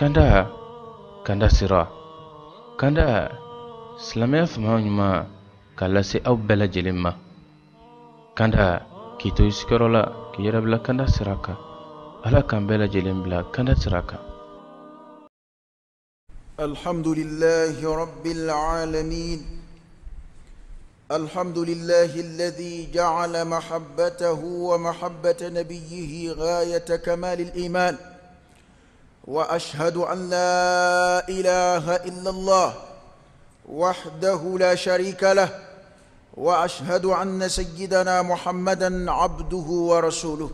كندا كندا سيرا كندا سلامي فما نما كلا bela او بلا جلما كندا كي تو يسكرولا كي يربلا كندا سيراكا ألا كان بلا جلما كندا سيراكا الحمد لله رب العالمين الحمد لله الذي جعل محبته ومحبة نبيه غاية كمال الإيمان واشهد ان لا اله الا الله وحده لا شريك له واشهد ان سيدنا محمدا عبده ورسوله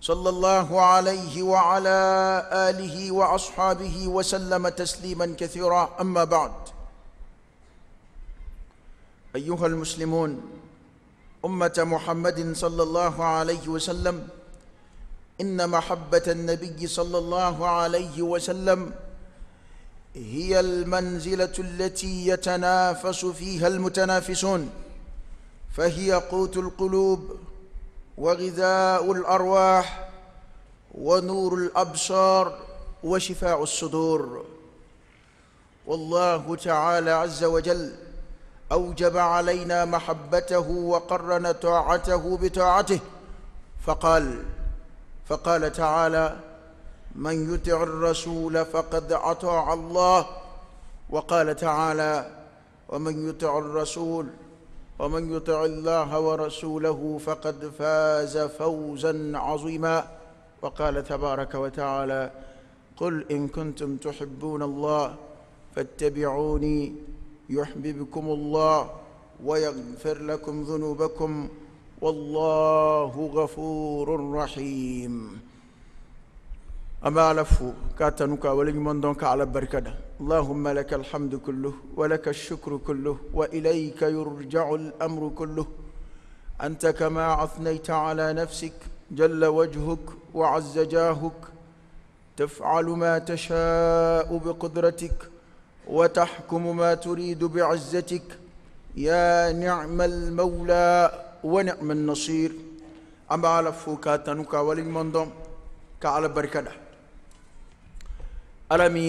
صلى الله عليه وعلى اله واصحابه وسلم تسليما كثيرا اما بعد ايها المسلمون امه محمد صلى الله عليه وسلم إن محبة النبي صلى الله عليه وسلم هي المنزلة التي يتنافس فيها المتنافسون فهي قوت القلوب وغذاء الأرواح ونور الأبصار وشفاء الصدور والله تعالى عز وجل أوجب علينا محبته وقرن طاعته بطاعته فقال فقال تعالى من يطع الرسول فقد اطاع الله وقال تعالى ومن يطع الرسول ومن يطع الله ورسوله فقد فاز فوزا عظيما وقال تبارك وتعالى قل ان كنتم تحبون الله فاتبعوني يحببكم الله ويغفر لكم ذنوبكم والله غفور رحيم أما لفو كاتنوك ولجمن دونك على بركدة اللهم لك الحمد كله ولك الشكر كله وإليك يرجع الأمر كله أنت كما أثنيت على نفسك جل وجهك وعز جاهك تفعل ما تشاء بقدرتك وتحكم ما تريد بعزتك يا نعم المولى ونعم النصير أما على فوكا تنوكا وللمندم كعلى بركنا ألمي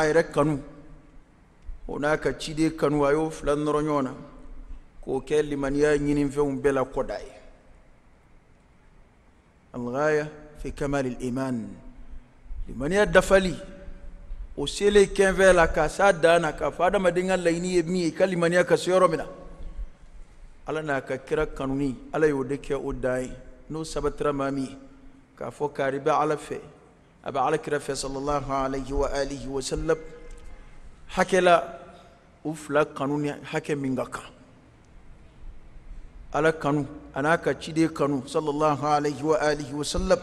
أيرك كانوا هناك تشيدي كانوا أيوف لن رنيونا كوكي لمن ينين فيهم بلا قدعي الغاية في كمال الإيمان لمن يدفلي وسيلي كان فيلا كاساد دانا كفادا مدينة ليني يبني كلمة يكسيرو منها ala n'a ka kira kanuni ala y'o de kɛ o dan ye n'o sabatira maa min k'a fɔ kaari bɛ ala fɛ a bɛ ala kira fɛ sallallahu alayhi wa alihi wa sallam hakɛ la u fila kanu ni hakɛ min ka kan ala kanu a n'a ka ciden kanu sallallahu alayhi wa alihi wa sallam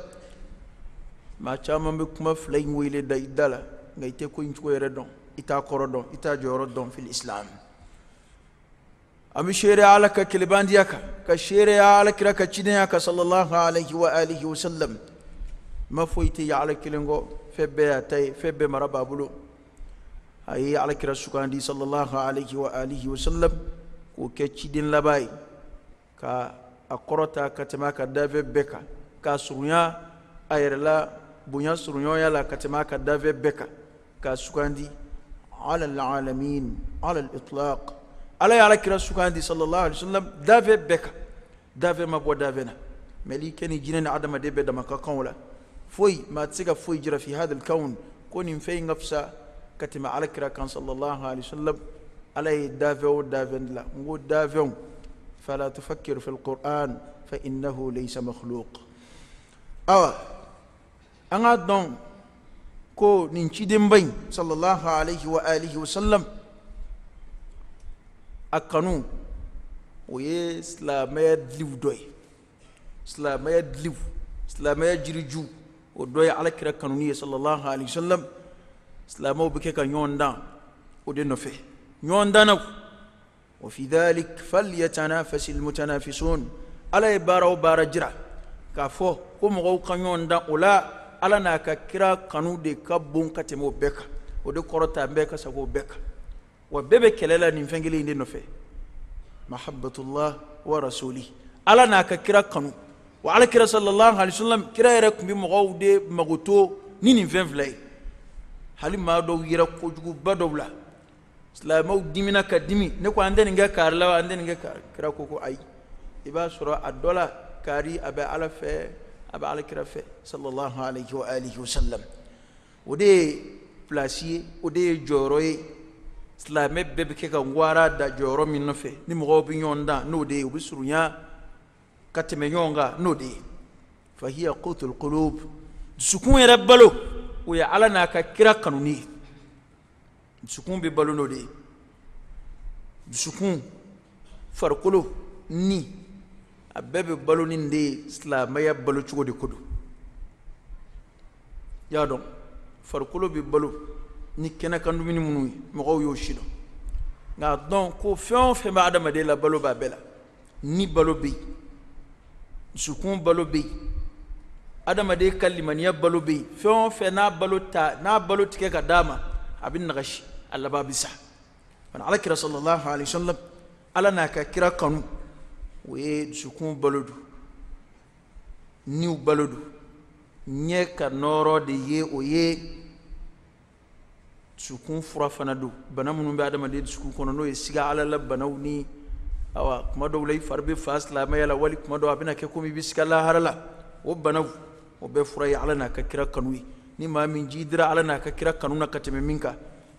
maa caman bɛ kuma fila in wele da i da la nka i tɛ ko in cogo yɛrɛ dɔn i t'a kɔrɔ dɔn i t'a jɔyɔrɔ dɔn fili أمي شيري على كلبان دياك كشيري على كرك تشينيك صلى الله عليه وآله وسلم ما فويتي على كلنغو في بيتي في بمربى بلو أي على كرا سكان دي صلى الله عليه وآله وسلم وكتشيدين لباي كا أقرطا كتما كدافي بكا كاسرنيا أيرلا بنيا سرنيا يلا كتما كدافي بكا كاسكان دي على العالمين على الإطلاق ala ye alakira sugandi sallallahu alaihi wasallam dave bɛɛ kan dave ma bɔ dave na mali kɛ ni jinɛ ni adamaden bɛɛ dama ka kanw la foyi maa tɛ se ka foyi jira fi hada alkawn ko nin fɛn in alakira kan sallallahu alaihi wasallam ala ye dave o dave la n ko davew fala tufakkiru fi alquran fa innahu laysa makhluq awa an ka dɔn ko nin cidenba sallallahu alaihi wa alihi wasallam a kanu o ye silamɛya diliw dɔ ye silamɛya diliw silamɛya jiriju o dɔ ye alakira kanuni ye sallallahu alaihi wasallam silamɛw bɛ kɛ ka ɲɔgɔn dan o de nɔfɛ ɲɔgɔn dannaw wa fi dhalik falyatanafasi almutanafisun ala ye baara o baara jira k'a fɔ ko mɔgɔw ka ɲɔgɔn dan o la ala n'a ka kira kanu de ka bon ka tɛmɛ o bɛɛ kan o de kɔrɔ ta n bɛɛ ka sago o bɛɛ kan wa bɛɛ bɛ kɛlɛ la nin fɛn kelen in de nɔfɛ mahabatullah wa rasuli ala n'a ka kira kanu wa ala kira sallallahu alaihi wasallam kira yɛrɛ tun bɛ mɔgɔw de mago to ni nin fɛn fila ye hali maa dɔw yɛrɛ kojuguba dɔw la silamɛw dimina ka dimi ne ko an tɛ nin kɛ kari la an tɛ nin kɛ kari kira ko ko ayi i b'a sɔrɔ a dɔ la kari a bɛ ala fɛ a bɛ ala kira fɛ sallallahu alaihi wa alihi wasallam o de ye pilasi ye o de ye jɔyɔrɔ ye silamɛ bɛɛ bɛ kɛ ka wara da jɔyɔrɔ min nɔfɛ ni mɔgɔw bɛ ɲɔgɔn dan n'o de ye u bɛ surunya ka tɛmɛ ɲɔgɔn kan n'o de ye fahiya kotul qulub dusukun yɛrɛ balo o ye ala n'a ka kira kanuni ye dusukun bɛ balo n'o de ye dusukun farikolo ni a bɛɛ bɛ balo ni nin de ye silamɛya balo cogo de ko don i y'a dɔn farikolo bɛ balo ni kɛnɛ kan dumuni minnu ye mɔgɔw y'o si dɔn nka dɔn ko fɛn o fɛn bɛ adamaden la balo b'a bɛɛ la ni balo bɛ yen dusukun balo bɛ yen adamaden ka limaniya balo bɛ yen fɛn o fɛn n'a balo ta n'a balo tigɛ ka d'a ma a bɛ nagasi a laban bɛ sa wala alakira sallallahu alaihi wa sallam ala n'a ka kira kanu o ye dusukun balo don niw balo don ɲɛ ka nɔrɔ de ye o ye. dusukun fura fana don bana minnu bɛ adamaden dusukun kɔnɔ n'o ye siga ala banaw ni awa kuma dɔw la i fari bɛ fa silamɛya la wali kuma dɔw a bɛna kɛ komi i bɛ siga lahara la o banaw o bɛɛ fura ye ala n'a ka kira kanu ye ni maa min ji dira ala n'a ka kira kanu na ka tɛmɛ min kan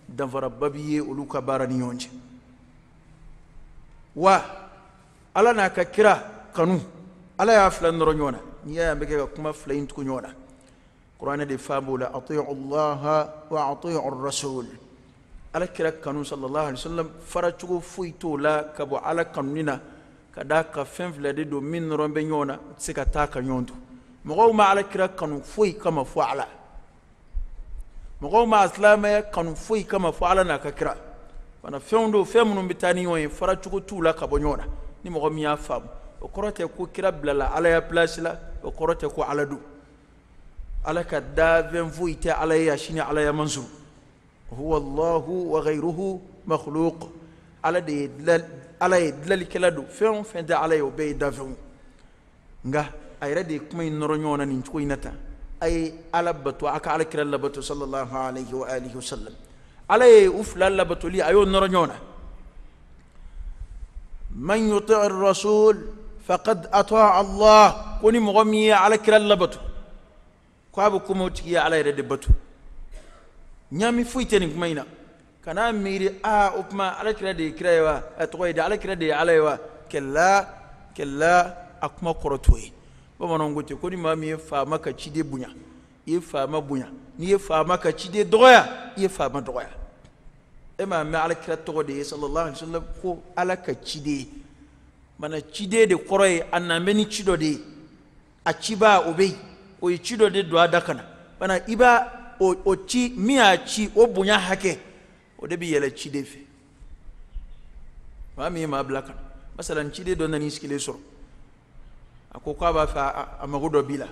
danfaraba b'i ye olu ka baara ni ɲɔgɔn cɛ wa ala n'a ka kira kanu ala y'a fila nɔrɔ ɲɔgɔn na n'i y'a ye an bɛ kɛ ka kuma fila in tugu ɲɔgɔn na قرآن دي فابولا أطيع الله وأطيع الرسول على كرك صلى الله عليه وسلم فرجو فويتو لا كبو على كننا كدا كفن فلدي دو من رمبنيونا سكتا كنيوندو مغو ما على كرك كانوا فوي كما فعلا مغو ما أسلام يا كانوا فوي كما فعلا نككرا فانا فيوندو فيمنو بتانيوني فرجو تو لا كبو نيونا ni mɔgɔ min y'a faamu o kɔrɔ tɛ ko kira bilala ala ya pilasi على كذاب فويت على ياشين على منصور هو الله وغيره مخلوق على دلال على دلال كلادو فين فين دا على يوبي دافون nga ay radi kuma in noro nyona nin tuko inata ay alabatu aka ala kira labatu sallallahu alaihi wa alihi wasallam ala ye ufla labatu li ayo noro nyona man yuti rasul faqad ata allah kuni mugammi ala kira labatu ko a bɛ kuma tigi ala yɛrɛ de bato ɲami foyi tɛ nin kuma in na kana miiri a o kuma alakira de ye kira ye wa a tɔgɔ ye da alakira de ye ala ye wa kɛlɛ kɛlɛ a kuma kɔrɔ t'o ye bamananw ko ten ko ni maa min ye faama ka ciden bonya i ye faama bonya n'i ye faama ka ciden dɔgɔya i ye faama dɔgɔya e m'a mɛn alakira tɔgɔ de ye sallallahu alaihi wa sallam ko ala ka ciden mana ciden de kɔrɔ ye a nan bɛ ni ci dɔ de ye a ciba o bɛ yen de do a da kana bana iba o o ci min chi o bonya hakɛ o de bi yɛlɛ de fɛ maa min ye maa bila kana masala nin ciden dɔ nan'i sigilen sɔrɔ a ko k'a b'a fɛ a mago dɔ b'i la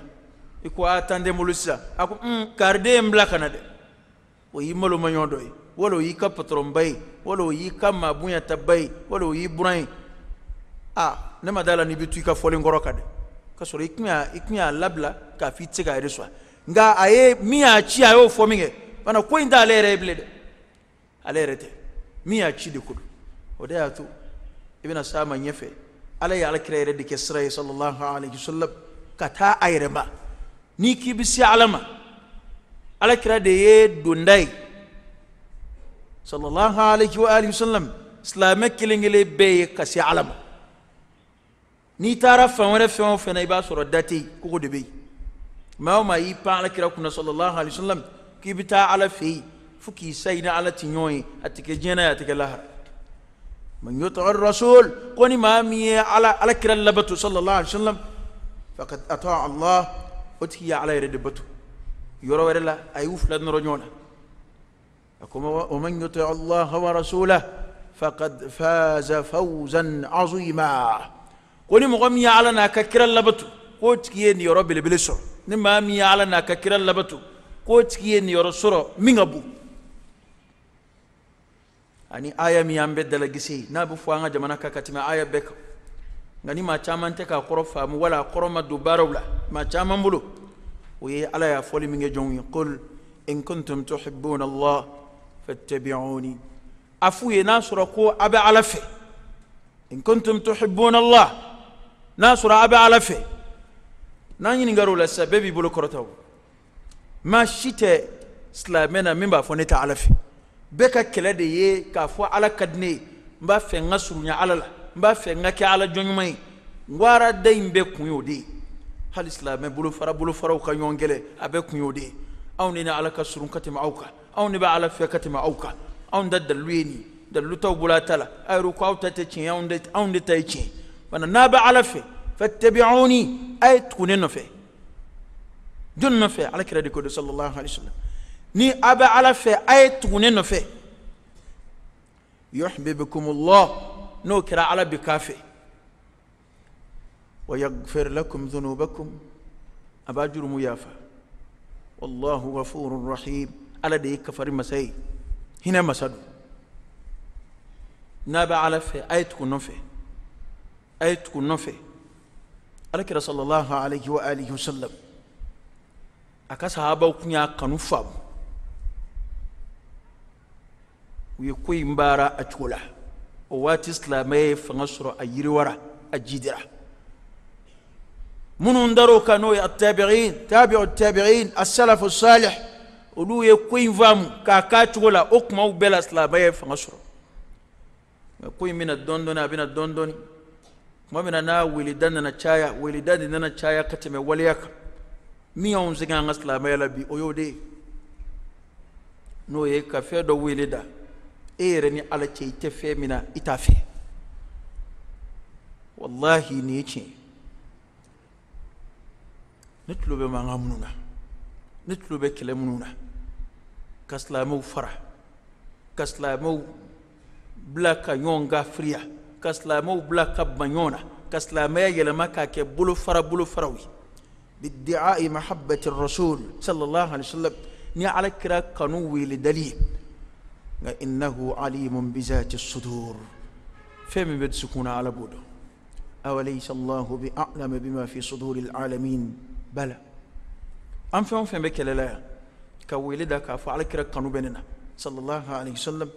i ko a tan tɛ n bolo sisan a ko un mm, kariden ye n bila kana dɛ o y'i malomaɲɔ dɔ ye wala o y'i ka patɔrɔnba ye wala o y'i ka maa bonyataba ye wala o y'i buran ye aa ne ma d'a la n'i bɛ to i ka fɔlen kɔrɔ kan dɛ ka sɔrɔ i tun y'a i tun y'a labila k'a fɔ i tɛ se k'a yɛrɛ nka a ye min y'a ci a y'o fɔ min kɛ fana ko in t'ale yɛrɛ ye bilen dɛ ale yɛrɛ tɛ min y'a ci de ko o de y'a to i bɛna s'a ma ɲɛfɛ ala ye alakira yɛrɛ de kɛ sira ye sallallahu alaihi wasallam ka taa a yɛrɛ ma n'i k'i bɛ se ala ma alakira de ye donda ye sallallahu alaihi wa alihi wasallam silamɛ kelen kelen bɛɛ ye ka se ala ma n'i taara fan wɛrɛ fɛn o fɛn na i b'a sɔrɔ da tɛ yen kogo de bɛ yen maa o maa y'i pan alakira kunna sɔlɔlahu alayhi wa k'i bɛ taa ala fɛ yen fo k'i sayi ni ala ti ɲɔgɔn ye a ti kɛ diɲɛ na ye a ti kɛ lahara man y'o tɔgɔ rasul ko ni maa min ye ala alakira labato sɔlɔlahu alayhi wa sallam fakat atɔ allah o tigi ye ala yɛrɛ de bato yɔrɔ wɛrɛ la a y'u fila nɔrɔ ɲɔgɔn na a ko o man y'o tɔgɔ allah wa rasulah fakat faza fawzan azima. woni mogo min ye ala na ka kira labatu ko tigi ye niyɔrɔ belebele sɔrɔ ni maa min ye ala na ka kira labatu ko tigi ye niyɔrɔ sɔrɔ min ka bon ani aya min an bɛ dalagise n'a bɛ fɔ an ka jamana kan ka tɛmɛ aya bɛɛ kan nka ni maa caman tɛ k'a kɔrɔ faamu wala a kɔrɔ ma don baaraw la maa caman bolo o ye ala y'a fɔli min kɛ jɔnw ye qul in kuntum tuhibbuna allah fattabi'uni a f'u ye n'a sɔrɔ ko a bɛ ala fɛ in kuntum tuhibbuna allah n'a sɔrɔ a bɛ ala fɛ n'an ɲininkara o la sisan bɛɛ b'i bolo kɔrɔta o maa si tɛ silamɛ na min b'a fɔ ne tɛ ala fɛ bɛɛ ka kɛlɛ de ye k'a fɔ ala ka di ne ye n b'a fɛ n ka surunya ala la n b'a fɛ n ka kɛ ala jɔnɲuman ye warada in bɛɛ kun y'o de ye hali silamɛ bolofara bolofaraw ka ɲɔgɔn kɛlɛ a bɛɛ kun y'o de ye anw de ni ala ka surun ka tɛmɛ aw kan anw de bɛ ala fɛ ka tɛmɛ aw kan anw da dalilu ye nin dalilu t'aw bolo a ta la a yɛrɛ ko aw ta tɛ tiɲɛ anw de ta ye tiɲɛ وانا نابع على في فاتبعوني اي تكون نفي دون نفي على كرة ديكو صلى الله عليه وسلم ني ابا على في اي تكون نفي يحببكم الله نو كرا على بكافي ويغفر لكم ذنوبكم ابا جرم يافا والله غفور رحيم على دي كفر مسي هنا مسد نابع على في اي تكون نفي ku nafe alakira sallallahu alayhi wa alihi wasallam aka ku nya kanu fam u ku imbara atula a cogo la o waati silamɛ ye fanga sɔrɔ a yiriwara dar'o kan n'o ye tabi'u tabi'in as as salih ulu ye ku imvam k'a k'a tula la u bela bɛɛ la silamɛ ye fanga sɔrɔ nka ko ŋomen ana weleda nana caya weleda de nana caya ka tɛmɛ waleya kan min anw sɛgɛn an ka bi o n'o ye ka fɛn dɔ wele da e ni ala cɛ i tɛ fɛn min na wallahi nin ye tiɲɛ ne tulo bɛ mankan minnu na ne tulo fara ka silamɛw bila ka كسلامو بلا كب مانيونا كسلامة يلما كاك بلو فرا بلو فراوي بالدعاء محبة الرسول صلى الله عليه وسلم ني على كرا قنوي لدليل إنه عليم بذات الصدور فهم بد سكون على بودو أوليس الله بأعلم بما في صدور العالمين بلا أم فهم فهم بكلا لا كويل دا كافو كرا قنو بيننا صلى الله عليه وسلم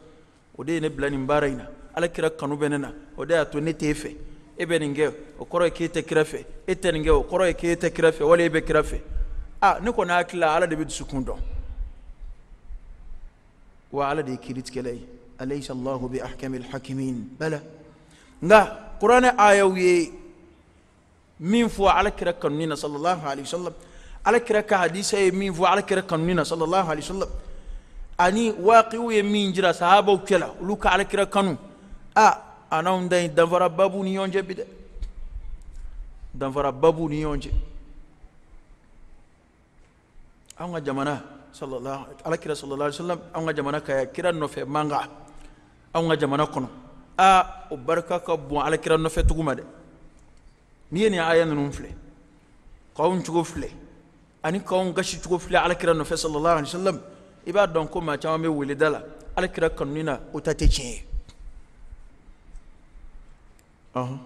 ode ne bila nin baara in na ala kira kanu bɛ ne na o de y'a to ne t'e fɛ e bɛ nin kɛ o kɔrɔ ye k'e tɛ kira fɛ e tɛ nin kɛ o kɔrɔ ye k'e tɛ kira fɛ wali e bɛ kira fɛ a ne kɔni hakili la ala de bɛ dusukun dɔn wa ala de ye kiiritigɛla ye alaysa allahu bi ahkamil hakimin bala nka kuranɛ ayaw ye min fɔ ala kira kanu ni na sallallahu alaihi wasallam ala kira ka hadisa ye min fɔ ala kira kanu ni na sallallahu alaihi wasallam ani waqiw ye min jira sahabaw cɛla olu ka alakira kanu a ananw da ye danfara babu ni ɲɔgɔn cɛ bi dɛ danfara babu ni ɲɔgɔn cɛ anw ka jamana sallallahu alakira sallallahu alaihi wasallam anw ka jamana ka kira nɔfɛ man kan anw ka jamana kɔnɔ a o barika ka bon alakira nɔfɛ tugu ma dɛ n'i ye nin aya ninnu filɛ k'anw cogo filɛ ani k'anw gasi cogo filɛ alakira nɔfɛ sallallahu alaihi wasallam i b'a dɔn ko maa caman bɛ weleda la alakira kanuni na o ta tɛ tiɲɛ ye ɔhɔn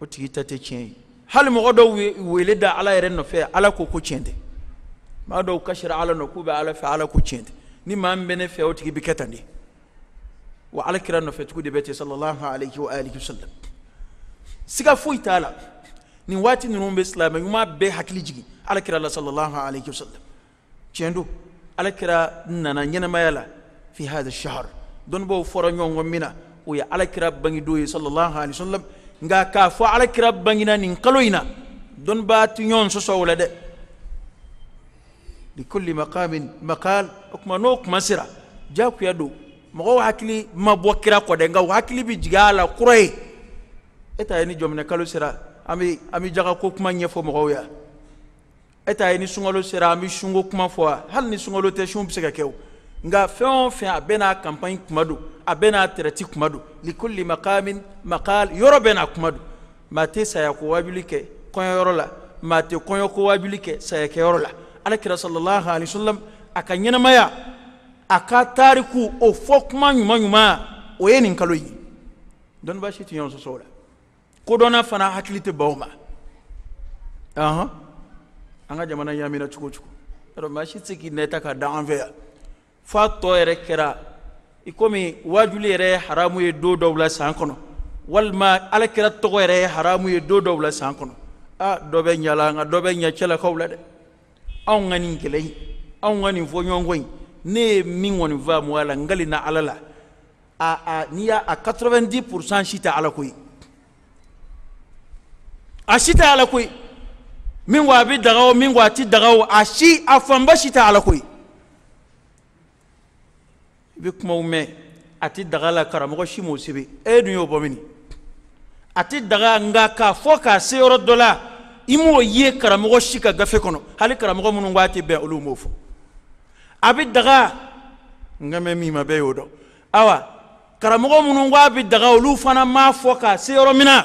o tigi ta tɛ tiɲɛ ye hali mɔgɔ dɔw wele da ala yɛrɛ nɔfɛ ala ko ko tiɲɛ tɛ maa dɔw kasira ala nɔ k'u bɛ ala fɛ ala ko tiɲɛ tɛ ni maa min bɛ ne fɛ o tigi bɛ kɛ tan de wa alakira nɔfɛ tugu de bɛ ten sallallahu alayhi wa alihi wa sallam siga foyi t'a la nin waati ninnu bɛ silamɛ ɲuman bɛɛ hakili jigin alakira la sallallahu alayhi wa sallam tiɲɛ don alakira nana ɲɛnamaya la fi hada shahar dɔnnibaw fɔra ɲɔgɔn min na o ye alakira bangedo ye sallallahu alaihi wasallam nka k'a fɔ alakira bangena nin kalo in na dɔnnibaa ti ɲɔgɔn sɔsɔ o la dɛ likulli maqamin maqal o kuma n'o kuma sera diyagoya don mɔgɔw hakili ma bɔ kira kɔ dɛ nka o hakili bɛ jigin a la kura ye e ta ye ni jɔminɛ kalo sera an bɛ an bɛ jagako kuma ɲɛfɔ mɔgɔw ye e t'a ye ni sunkalo sera an bɛ sunko kuma fɔ hali ni sunkalo tɛ sun bɛ se ka kɛ o nka fɛn o fɛn a bɛɛ n'a campagne kuma don a bɛɛ n'a traite kuma don likulli maqamin maqal yɔrɔ bɛɛ n'a kuma don maa tɛ saya ko kɛ kɔɲɔyɔrɔ la maa tɛ kɔɲɔ ko kɛ sayakɛyɔrɔ la alakira sallallahu alaihi wasallam a ka ɲɛnamaya a ka tariku o fɔ kuma ɲuman ɲuman o ye nin kalo ye dɔnnibaasi tun y'anw sɔsɔ o la kodɔnna fana hakili tɛ baw ma an ka jamana ɲamina cogo cogo yɔrɔ maa si tɛ se k'i nɛta ka da an fɛ yan f'a tɔ yɛrɛ kɛra i komi waajuli yɛrɛ ye haramu ye don dɔw la san kɔnɔ walima ala kɛra tɔgɔ yɛrɛ ye haramu ye don dɔw la san kɔnɔ a dɔ bɛ ɲala nka dɔ bɛ ɲɛ cɛlakaw la dɛ anw ka nin kɛlɛ in anw ka nin fɔɲɔgɔnko in ne ye min kɔni faamu a la nkali na ala la a a n'i y'a a 90% si tɛ ala ko ye a si tɛ ala ko ye. min ko a bɛ daga o min ko a ti daga a si a fanba si tɛ ala ko i bɛ kumaw mɛn a ti daga la karamɔgɔ si m'o sɛbɛn e dun y'o bɔ mini a ti daga nka k'a fɔ k'a se yɔrɔ dɔ la i m'o ye karamɔgɔ si ka gafe kɔnɔ hali karamɔgɔ minnu ko a ti bɛn olu m'o fɔ a bɛ daga nka mɛ min ma bɛɛ y'o dɔn awa karamɔgɔ minnu ko a bɛ daga olu fana m'a fɔ k'a se yɔrɔ min na.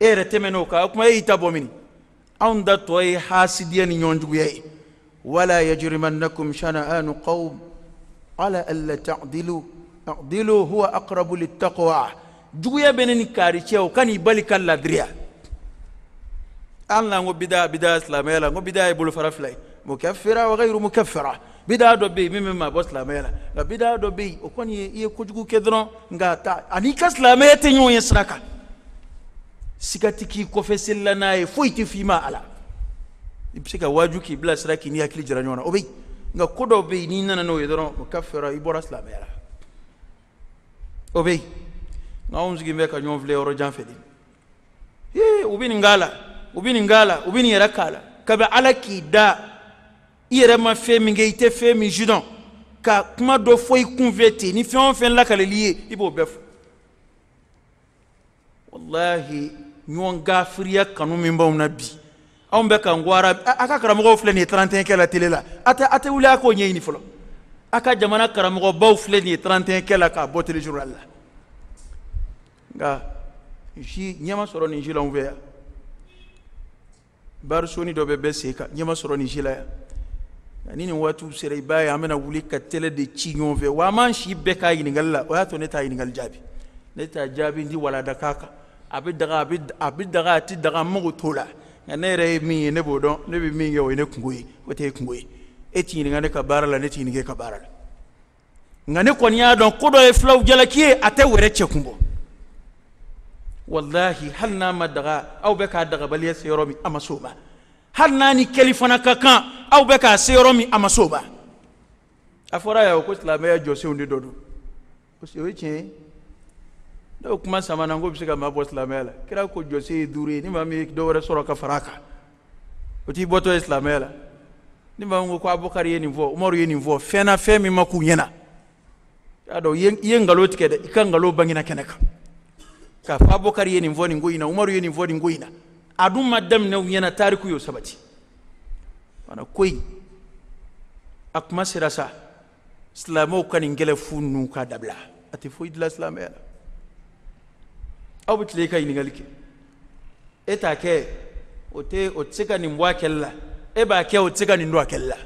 ere temeno ka kuma yi tabo mini an da toyi hasidiyan yon jugu yayi wala yajrimannakum shana'anu qawm ala alla ta'dilu i'dilu huwa aqrabu littaqwa juguya benen kari cew kani balikal kan ladriya an la bida bida islamaya la ngo bida ye bolo mukaffira wa ghayru mukaffira bida do bi yen ma bɛ maa bɔ bida do bi yen o kɔni ye kujugu kedron ngata anika islamete nyu yesraka sikati kikofesella naye foyi tɛ fima a la i be se ka waju k'i bilasira k'i ni hakili jira ɲɔgɔn na o be yen nka ko dɔw be yen n'i nana n'o ye dɔrɔn o ka fɛra i bɔra silamɛya la o be yen nka anw sigin bɛ ka ɲɔgɔn filɛ yɔrɔ jan fɛ de ee u be nin k'a la u be nin k'a la u be nin yɛrɛ k'a la kabi ala k'i da i yɛrɛ ma fɛn min kɛ i tɛ fɛn min sidɔn ka kuma dɔ fɔ i kunfɛ ten ni fɛn o fɛn lakalili ye i b'o bɛɛ fɔ wallahi ɲɔgɔn gafiriya kanu min b'anw na bi anw bɛ kan gwara a ka karamɔgɔw filɛ nin ye 31 kɛ la tele la a tɛ a tɛ wuli a k'o ɲɛɲini fɔlɔ a ka jamana karamɔgɔbaw filɛ nin ye 31 kɛ la k'a bɔ tele journal la nka si ɲɛma sɔrɔ nin si la anw fɛ yan barisoni dɔ bɛ bɛɛ sen kan ɲɛma sɔrɔ nin si la yan ani nin waatiw sera i b'a ye an bɛna wuli ka tɛlɛ de ci ɲɔgɔn fɛ wa an b'an si bɛɛ k'a ɲininkali la o y'a to ne t'a ɲininkali jaabi ne t'a jaabi n walada k'a kan a bɛ daga a bɛ daga a ti daga n mago t'o la nka ne yɛrɛ ye min ye ne b'o dɔn ne bɛ min kɛ o ye ne kungo ye o tɛ e kungo ye e ti ɲininka ne ka baara la ne ti ɲininka e ka baara la nka ne kɔni y'a dɔn ko dɔ ye fulaw jalaki ye a tɛ wɛrɛ cɛ kun bɔ walahi hali n'a ma daga aw bɛ k'a dagabaliya se yɔrɔ min a ma s'o ma hali n'a ni kɛli fana ka kan aw bɛ k'a se yɔrɔ min a ma s'o ma a fɔra yan ko silamɛya jɔsenw de dɔ don o ye tiɲɛ ye n'o kuma samana n ko bɛ se ka maa bɔ silamɛya la kira ko jɔse ye duuru ye ni maa min ye dɔ wɛrɛ sɔrɔ ka far'a kan o t'i bɔtɔ ye silamɛya la ni maa min ko ko abukari ye nin fɔ umaru ye nin fɔ fɛn na fɛn min ma k'u ɲɛna i y'a dɔn i ye nkalon tigɛ dɛ i ka nkalon bangena kɛnɛ kan k'a fɔ abukari ye nin fɔ nin ko in na umaru ye nin fɔ nin ko in na a dun ma daminɛ u ɲɛna tariku y'o sabati fana ko in a kuma sera sa silamɛw ka nin gɛlɛ fu ninnu k'a dabila a tɛ foyi dilan silamɛya la aw bɛ tile e ka ɲininkali kɛ e t'a kɛ o tɛ o tɛ se ka nin bɔ a kɛlɛ la e b'a kɛ o tɛ se ka nin don a kɛlɛ la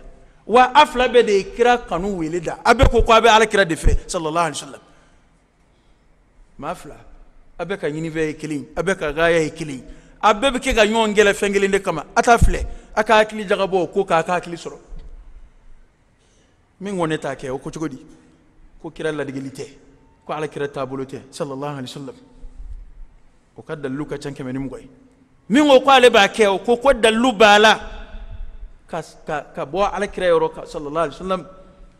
wa a fila bɛɛ de ye kira kanu wele da a bɛɛ ko ko a bɛ alakira de fɛ sallallahu alaihi wa sallam maa fila a bɛɛ ka ɲinifɛn ye kelen a bɛɛ ka gaya ye kelen a bɛɛ bɛ kɛ ka ɲɔgɔn gɛlɛ fɛn kelen de kama a t'a filɛ a ka hakili jagabɔ o ko k'a ka hakili sɔrɔ min kɔni ne t'a kɛ o ko cogo di ko kira ladegeli tɛ ko alakira taabolo tɛ sallallahu alaihi wa sallam o ka dalilu ka ca kɛmɛ ni mugan ye min ko ko ale b'a kɛ o ko ko dalilu b'a la ka ka ka bɔ alakira yɔrɔ ka sallallahu alaihi wa sallam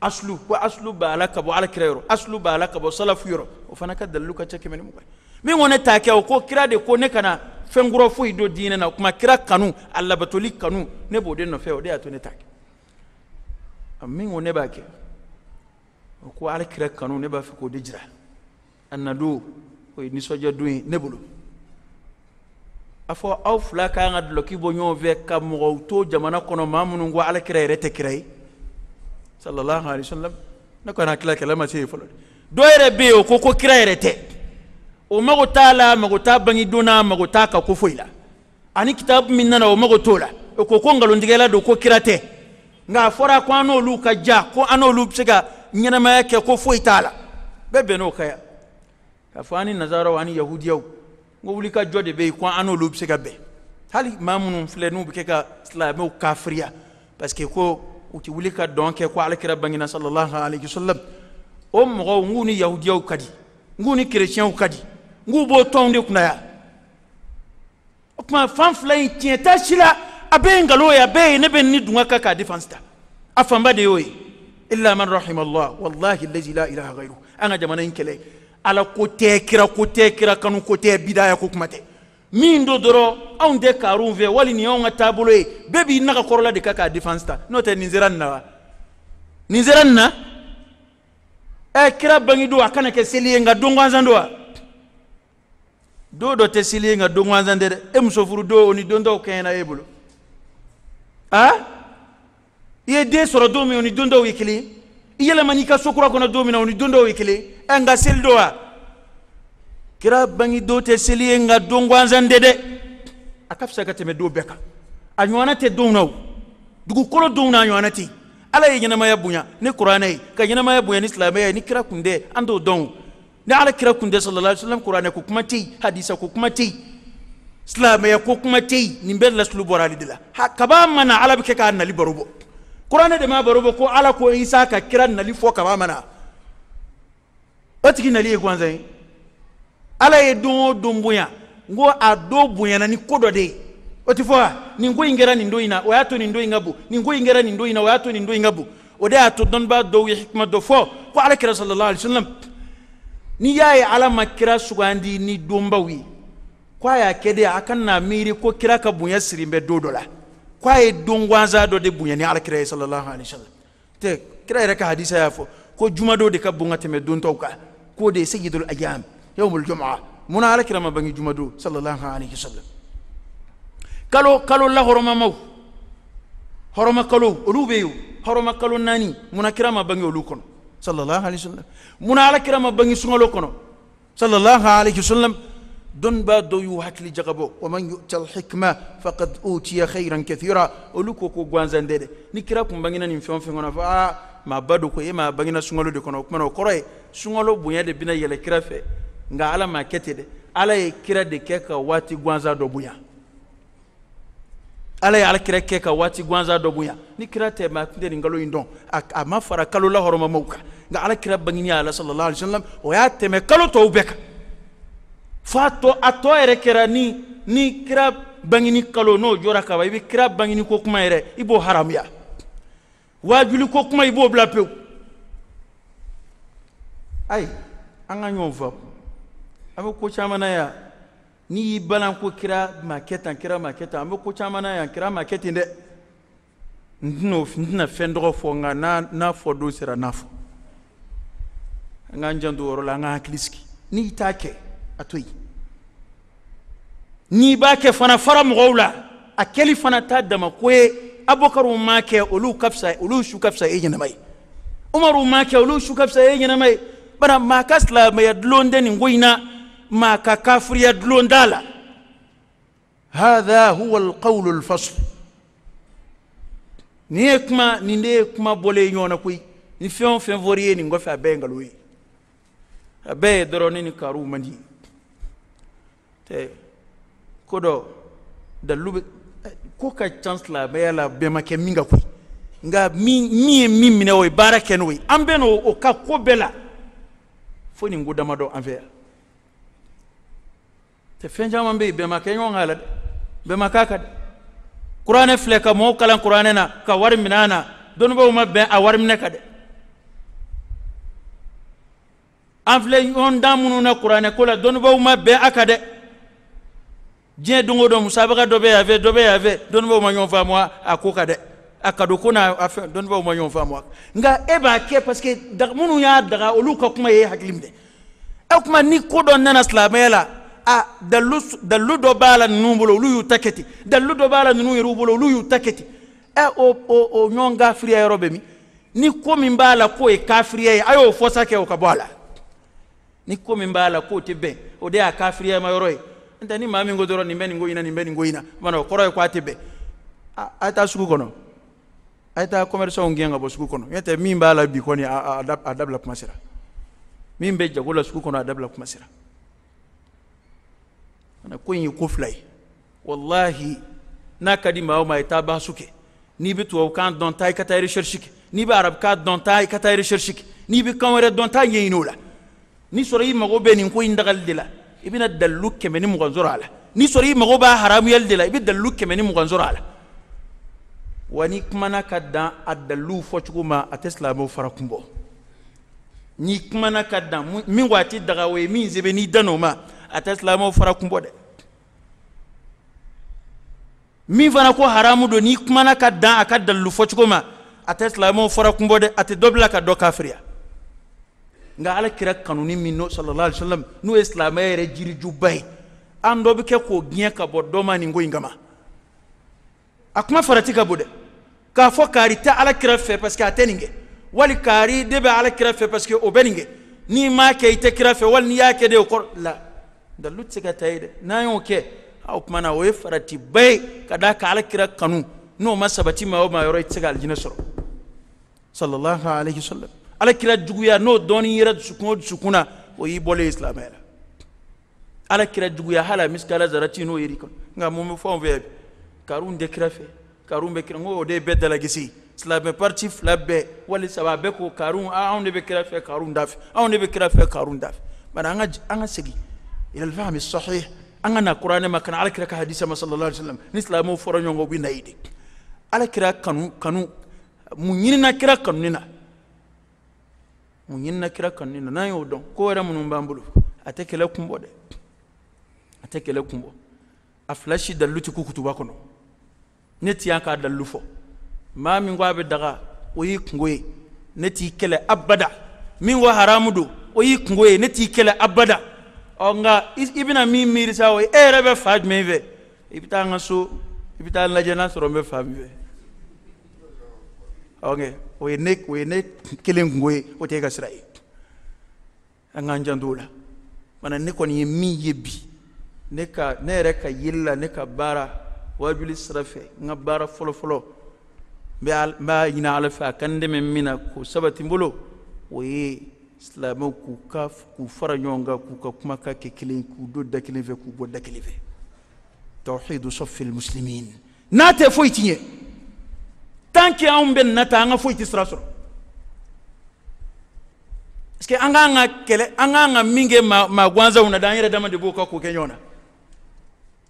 aslu ko aslu b'a la ka bɔ alakira yɔrɔ aslu b'a la ka bɔ salafu yɔrɔ o fana ka dalilu ka ca kɛmɛ ni mugan ye min ko ne t'a kɛ o ko kira de ko ne kana fɛn kura foyi don diinɛ na o tuma kira kanu a labatoli kanu ne b'o de nɔfɛ o de y'a to ne t'a kɛ min ko ne b'a kɛ o ko alakira kanu ne b'a fɛ k'o de jira a na o ye nisɔndiya don ye ne bolo. a fɔ aw fila kan ka dulɔki bɔ ɲɔgɔn fɛ ka mɔgɔw to jamana kɔnɔ maa minnu ko ala kira yɛrɛ tɛ kira ye sallallahu alaihi wasallam ne kɔni hakili la kɛlɛ ma se yen fɔlɔ dɔ yɛrɛ bɛ yen o ko ko kira yɛrɛ tɛ o mago t'a la mago t'a bange donna mago t'a ka ko foyi la ani kitabu min nana o mago t'o la o ko ko nkalontigɛla don ko kira tɛ nka a fɔra ko an n'olu ka ja ko an n'olu bɛ se ka ɲɛnamaya kɛ ko foyi t'a la bɛɛ bɛn n'o ka yan k'a fɔ an ni nazaraw ani yahudiyaw ko wulikajɔ de bɛ yen ko an n'olu bɛ se ka bɛn hali maa minnu filɛ n'u bɛ kɛ ka silamɛw kafiriya parce que ko u ti wuli ka dɔn kɛ ko alakira bangena sallallahu alaihi sallam o mɔgɔw n'u ni yahudiyaw ka di n'u ni kerecɛnw ka di n'u b'o tɔnw de kunnaya o tuma fan fila in tiɲɛ t'a si la a bɛɛ ye nkalon ye a bɛɛ ye ne bɛ ni dunga kan k'a défense ta a fanba de y'o ye illa man rahimallah wallahi lazi la ilaha ghayru an ka jamana in kɛlɛ ala ko tɛ kira ko tɛ kira kanu ko bidaya ko kuma tɛ min do dɔrɔn anw tɛ kaarun fɛ wali nin anw ka taabolo ye bɛɛ b'i naga kɔrɔla de ka k'a défense ta n'o tɛ nin sera nin na wa nin sera nin na ɛ kira bange don a kana kɛ seli ye nka don gansan don wa do dɔ tɛ seli ye nka don gansan tɛ dɛ e muso furu don o ni don dɔw kɛɲɛna e bolo a i ye den sɔrɔ don min o ni don dɔw ye kelen i yɛlɛma n'i ka so kɔnɔ don min na o ni don dɔw ye kelen anga nga seli wa kira bangi do tɛ seli ye nka don gansan tɛ dɛ a ka fisa ka tɛmɛ don bɛɛ kan a ɲɔgɔnna tɛ donw na o dugukolo na ala ye ɲɛnamaya bonya ni kuranɛ ka ɲɛnamaya bonya ni silamɛya ni kira kunde tɛ an t'o dɔn ni ala kira kunde tɛ sallallahu alaihi wasallam kuranɛ ko kuma ti hadisa ko kuma ti islamay silamɛya ko kuma ti ni nin bɛɛ lasulu bɔra ale de la ha kaba mana ala bɛ kɛ k'a nali de ma barubo ko ala ko isa ka kira na fɔ kaba mana o ki nali ye gansan ye ala ye don o don bonya n ko a do bonyana ni ko dɔ de ye o ti fɔ wa nin ko in kɛra nin don in na o y'a to nin don in ka bon nin ko in kɛra nin don in na o y'a to nin don in ka bon o de y'a to dɔnnibaa dɔw ye hikima dɔ fɔ ko alakira sallallahu alaihi sallam n'i y'a ye ala ma kira sugandi ni donbaw ye ko a y'a kɛ de a ka na miiri ko kira ka bonya siri bɛ don dɔ la ko a ye don gansan dɔ de bonya ni ala kira ye sallallahu alaihi sallam tɛ kira yɛrɛ ka hadisa y'a fɔ ko juma do de kabunga teme ka tɛmɛ don tɔw ko de sayyidul ayam yawmul jumaa muna alakira ma bangi juma do sallallahu alaihi wasallam kalo kalo la horoma maw horoma kalo rubeyu horoma kalo nani muna kira ma bangi olu sallallahu alaihi wasallam muna alakira ma bangi sungalo kono sallallahu alaihi wasallam دون ba do yu hakili jagabo wa man yu'tal hikma faqad utiya khayran kathira olu ko ko gwanzande de ni kira kun bangina maa ba do ko e maa bangena sunkalo de kɔnɔ o kumana o kɔrɔ ye sunkalo bonya de bɛna yɛlɛ kira fɛ nka ala maa kɛ ten dɛ ala ye kira de kɛ ka waati gansan dɔ bonya ala ye alakira kɛ ka waati gansan dɔ bonya ni kira tɛ maa tun tɛ nin kalo in dɔn a ma fara kalo la hɔrɔmamaw kan nka alakira bangeni ala sallallahu alaihi wa sallam o y'a tɛmɛ kalo tɔw bɛɛ kan fo a tɔ a tɔ yɛrɛ kɛra ni ni kira bangeni kalo n'o jɔra kaban i bɛ kira bangeni ko kuma yɛrɛ i b'o haramuya. wajuli ko kuma i b'o bila pewu ayi an ka ɲɔgɔn faamu an bɛ ko caman na yan n'i y'i balan ko kira ma kɛ tan kira ma kɛ tan an bɛ ko caman na yan kira ma kɛ ten dɛ n tɛna n tɛna fɛn dɔgɔ fɔ nka n'a n'a fɔ don sera n'a fɔ an k'an janto o yɔrɔ la an k'an hakili sigi n'i t'a kɛ a to yen n'i b'a kɛ fana fara mɔgɔw la a kɛli fana t'a dama ko ye abubakaru m'a kɛ olu ka olu su ka e ɲɛnama ye umaru m'a kɛ olu su ka e ɲɛnama ye bana maa ka silamɛya dulon tɛ nin ko in na maa ka kafiriya dulon t'a la hadha huwa alqawlu alfasl ni ye kuma nin de ye kuma bɔlen ɲɔgɔn na koyi ni fɛn o fɛn fɔr'i ye nin kɔfɛ a bɛɛ ye nkalon ye a bɛɛ ye dɔrɔn ne ni karuw man di tɛ ko dɔ dalilu bɛ ko ka can silamɛya la bɛnbakɛ min ka koyi nka min ye min minɛ o ye baara kɛ n'o ye an bɛ n'o ka ko bela fo ni ko ma do fɛ te tɛ fɛn caman bɛ ma kɛ ɲɔgɔn kan la dɛ bɛn ma k'a kan dɛ kuranɛ ka mo kala kuranɛ na ka war minana don bo ma be a war minɛ ka de anfle filɛ ɲɔgɔn dan na kuranɛ ko la don bo ma be aka de diɲɛ don o don musabaga dɔ bɛ yan fɛ dɔ bɛ yan dɔnnibaw ma ɲɔgɔn faamu a ko ka dɛ a ka ko n'a fɛn dɔnnibaw ma ɲɔgɔn faamu nka e b'a kɛ parce que minnu y'a daga olu ka kuma ye hakili minɛ e o tuma ni ko dɔ nana silamɛya la a dalilu dalilu dɔ b'a la ninnu bolo olu y'u ta kɛ ten dalilu dɔ b'a la ninnu yɛrɛw bolo olu y'u ta kɛ ten ɛ o o o ɲɔgɔn kafiriya yɔrɔ bɛ min ni ko min b'a la k'o e ye kafiriya ye a y'o fɔsa kɛ o ka bɔ a la ni ko min b'a la k'o tɛ bɛn o de y'a kafiriya ma yɔrɔ ye ntɛ ni maa min ko dɔrɔn nin bɛ nin ko in na nin bɛ nin ko in na o kɔrɔ ye ko a tɛ bɛn a ye taa sugu kɔnɔ a ye taa commerçants gɛn ka bɔ sugu kɔnɔ n'o tɛ min b'a la bi kɔni a dabila kuma sera min bɛ jago la sugu kɔnɔ a dabila kuma sera ko in ye ko fila ye walahi n'a ka di maa o maa i taa baasu kɛ n'i bɛ tubabukan dɔn taa i ka taa recherche kɛ n'i bɛ arabukan dɔn taa i ka taa recherche kɛ n'i bɛ kan wɛrɛ dɔn taa ɲɛɲini o la n'i sɔrɔ i mago bɛ nin ko in dagali de la ibina dalluk kemeni mugan zora la ni sori mago b'a haramu yali de la i be dalluk kemeni mugan zora la wa ni kumana ka dan a dalluw fɔcogo ma a tɛ silamɛw fara kun bɔ n'i kumana ka dan min ko a tɛ daga o ye min sebe n'i dan o ma a tɛ silamɛw fara kun bɔ dɛ min fana ko haramu don n'i kumana ka dan a ka dalilu fɔcogo ma a tɛ silamɛw fara kun bɔ dɛ a tɛ dɔ bila ka dɔ kafiriya nga alakira kanuni min no sallallahu alaihi wasallam n'u ye silamɛya yɛrɛ jirijuba ye an dɔ bɛ kɛ k'o gɛn ka bɔ dɔ ma nin ko in kama a kuma farati ka bon dɛ k'a fɔ kaari tɛ alakira fɛ parce que a tɛ nin kɛ wali kaari de bɛ alakira fɛ parce que o bɛ nin kɛ n'i m'a kɛ i tɛ kira fɛ wali n'i y'a kɛ de o kɔrɔ la dalilu tɛ se ka taa ye dɛ n'an y'o kɛ o tuma na o ye faratiba ye ka d'a kan alakira kanu n'o ma sabati maa o maa yɔrɔ i tɛ se ka alijinɛ sɔrɔ sallallahu alaihi wa sallam. ala kira juguya n'o dɔɔni yɛrɛ dusukun o dusukun na o y'i bɔlen silamɛya la ala kira juguya hali misikala zarati n'o yiri kan nka mun bɛ fɔ fɛ yan karun tɛ kira fɛ karun bɛ kira o de ye dalagisi silamɛ pariti fila bɛɛ wali saba a bɛɛ ko karun anw de bɛ kira fɛ karun da anw de bɛ kira fɛ karun da fɛ an ka an ka segin yɛlɛlifa mi sɔhɛ an ka na kuranɛ ma kana ala kira ka hadisa ma sallallahu alaihi wa sallam ni silamɛw fɔra ɲɔgɔn kan u bɛ na ye de ala kira kanu kanu mun ɲinina kira kanuni na mu ɲinina kira kanu eh, na n'an y'o dɔn ko wɛrɛ minnu b'an bolo a tɛ kɛlɛ kun bɔ dɛ a tɛ kɛlɛ ti ku kutuba kɔnɔ ne ti yan k'a dalilu fɔ min ko a daga o y'i kungo ne t'i kɛlɛ abada min ko haramu don o y'i kungo ne t'i kɛlɛ abada ɔ nka i bɛna min sa o e yɛrɛ bɛ fa jumɛn fɛ i bɛ taa n ka so i bɛ taa n o ye ne o ye ne kelen kungo o tɛ e ka sira ye an k'an janto o la bana ne kɔni ye min ye bi ne ka ne yɛrɛ ka yeli la ne ka baara wajuli sira fɛ n ka baara fɔlɔfɔlɔ n b'a ɲini ala fɛ a ka n dɛmɛ min na k'o sabati n bolo o ye silamɛw k'u ka k'u fara ɲɔgɔn kan k'u ka kuma ka kɛ kelen k'u don da kelen fɛ k'u bɔ da kelen fɛ tawhidu safil muslimin n'a tɛ foyi ti ɲɛ tant anw bɛ na an ka foyi tɛ sira sɔrɔ parce an k'an ka kɛlɛ an k'an ka min kɛ maa maa na da an yɛrɛ dama de b'o ka ko kɛ ɲɔgɔn na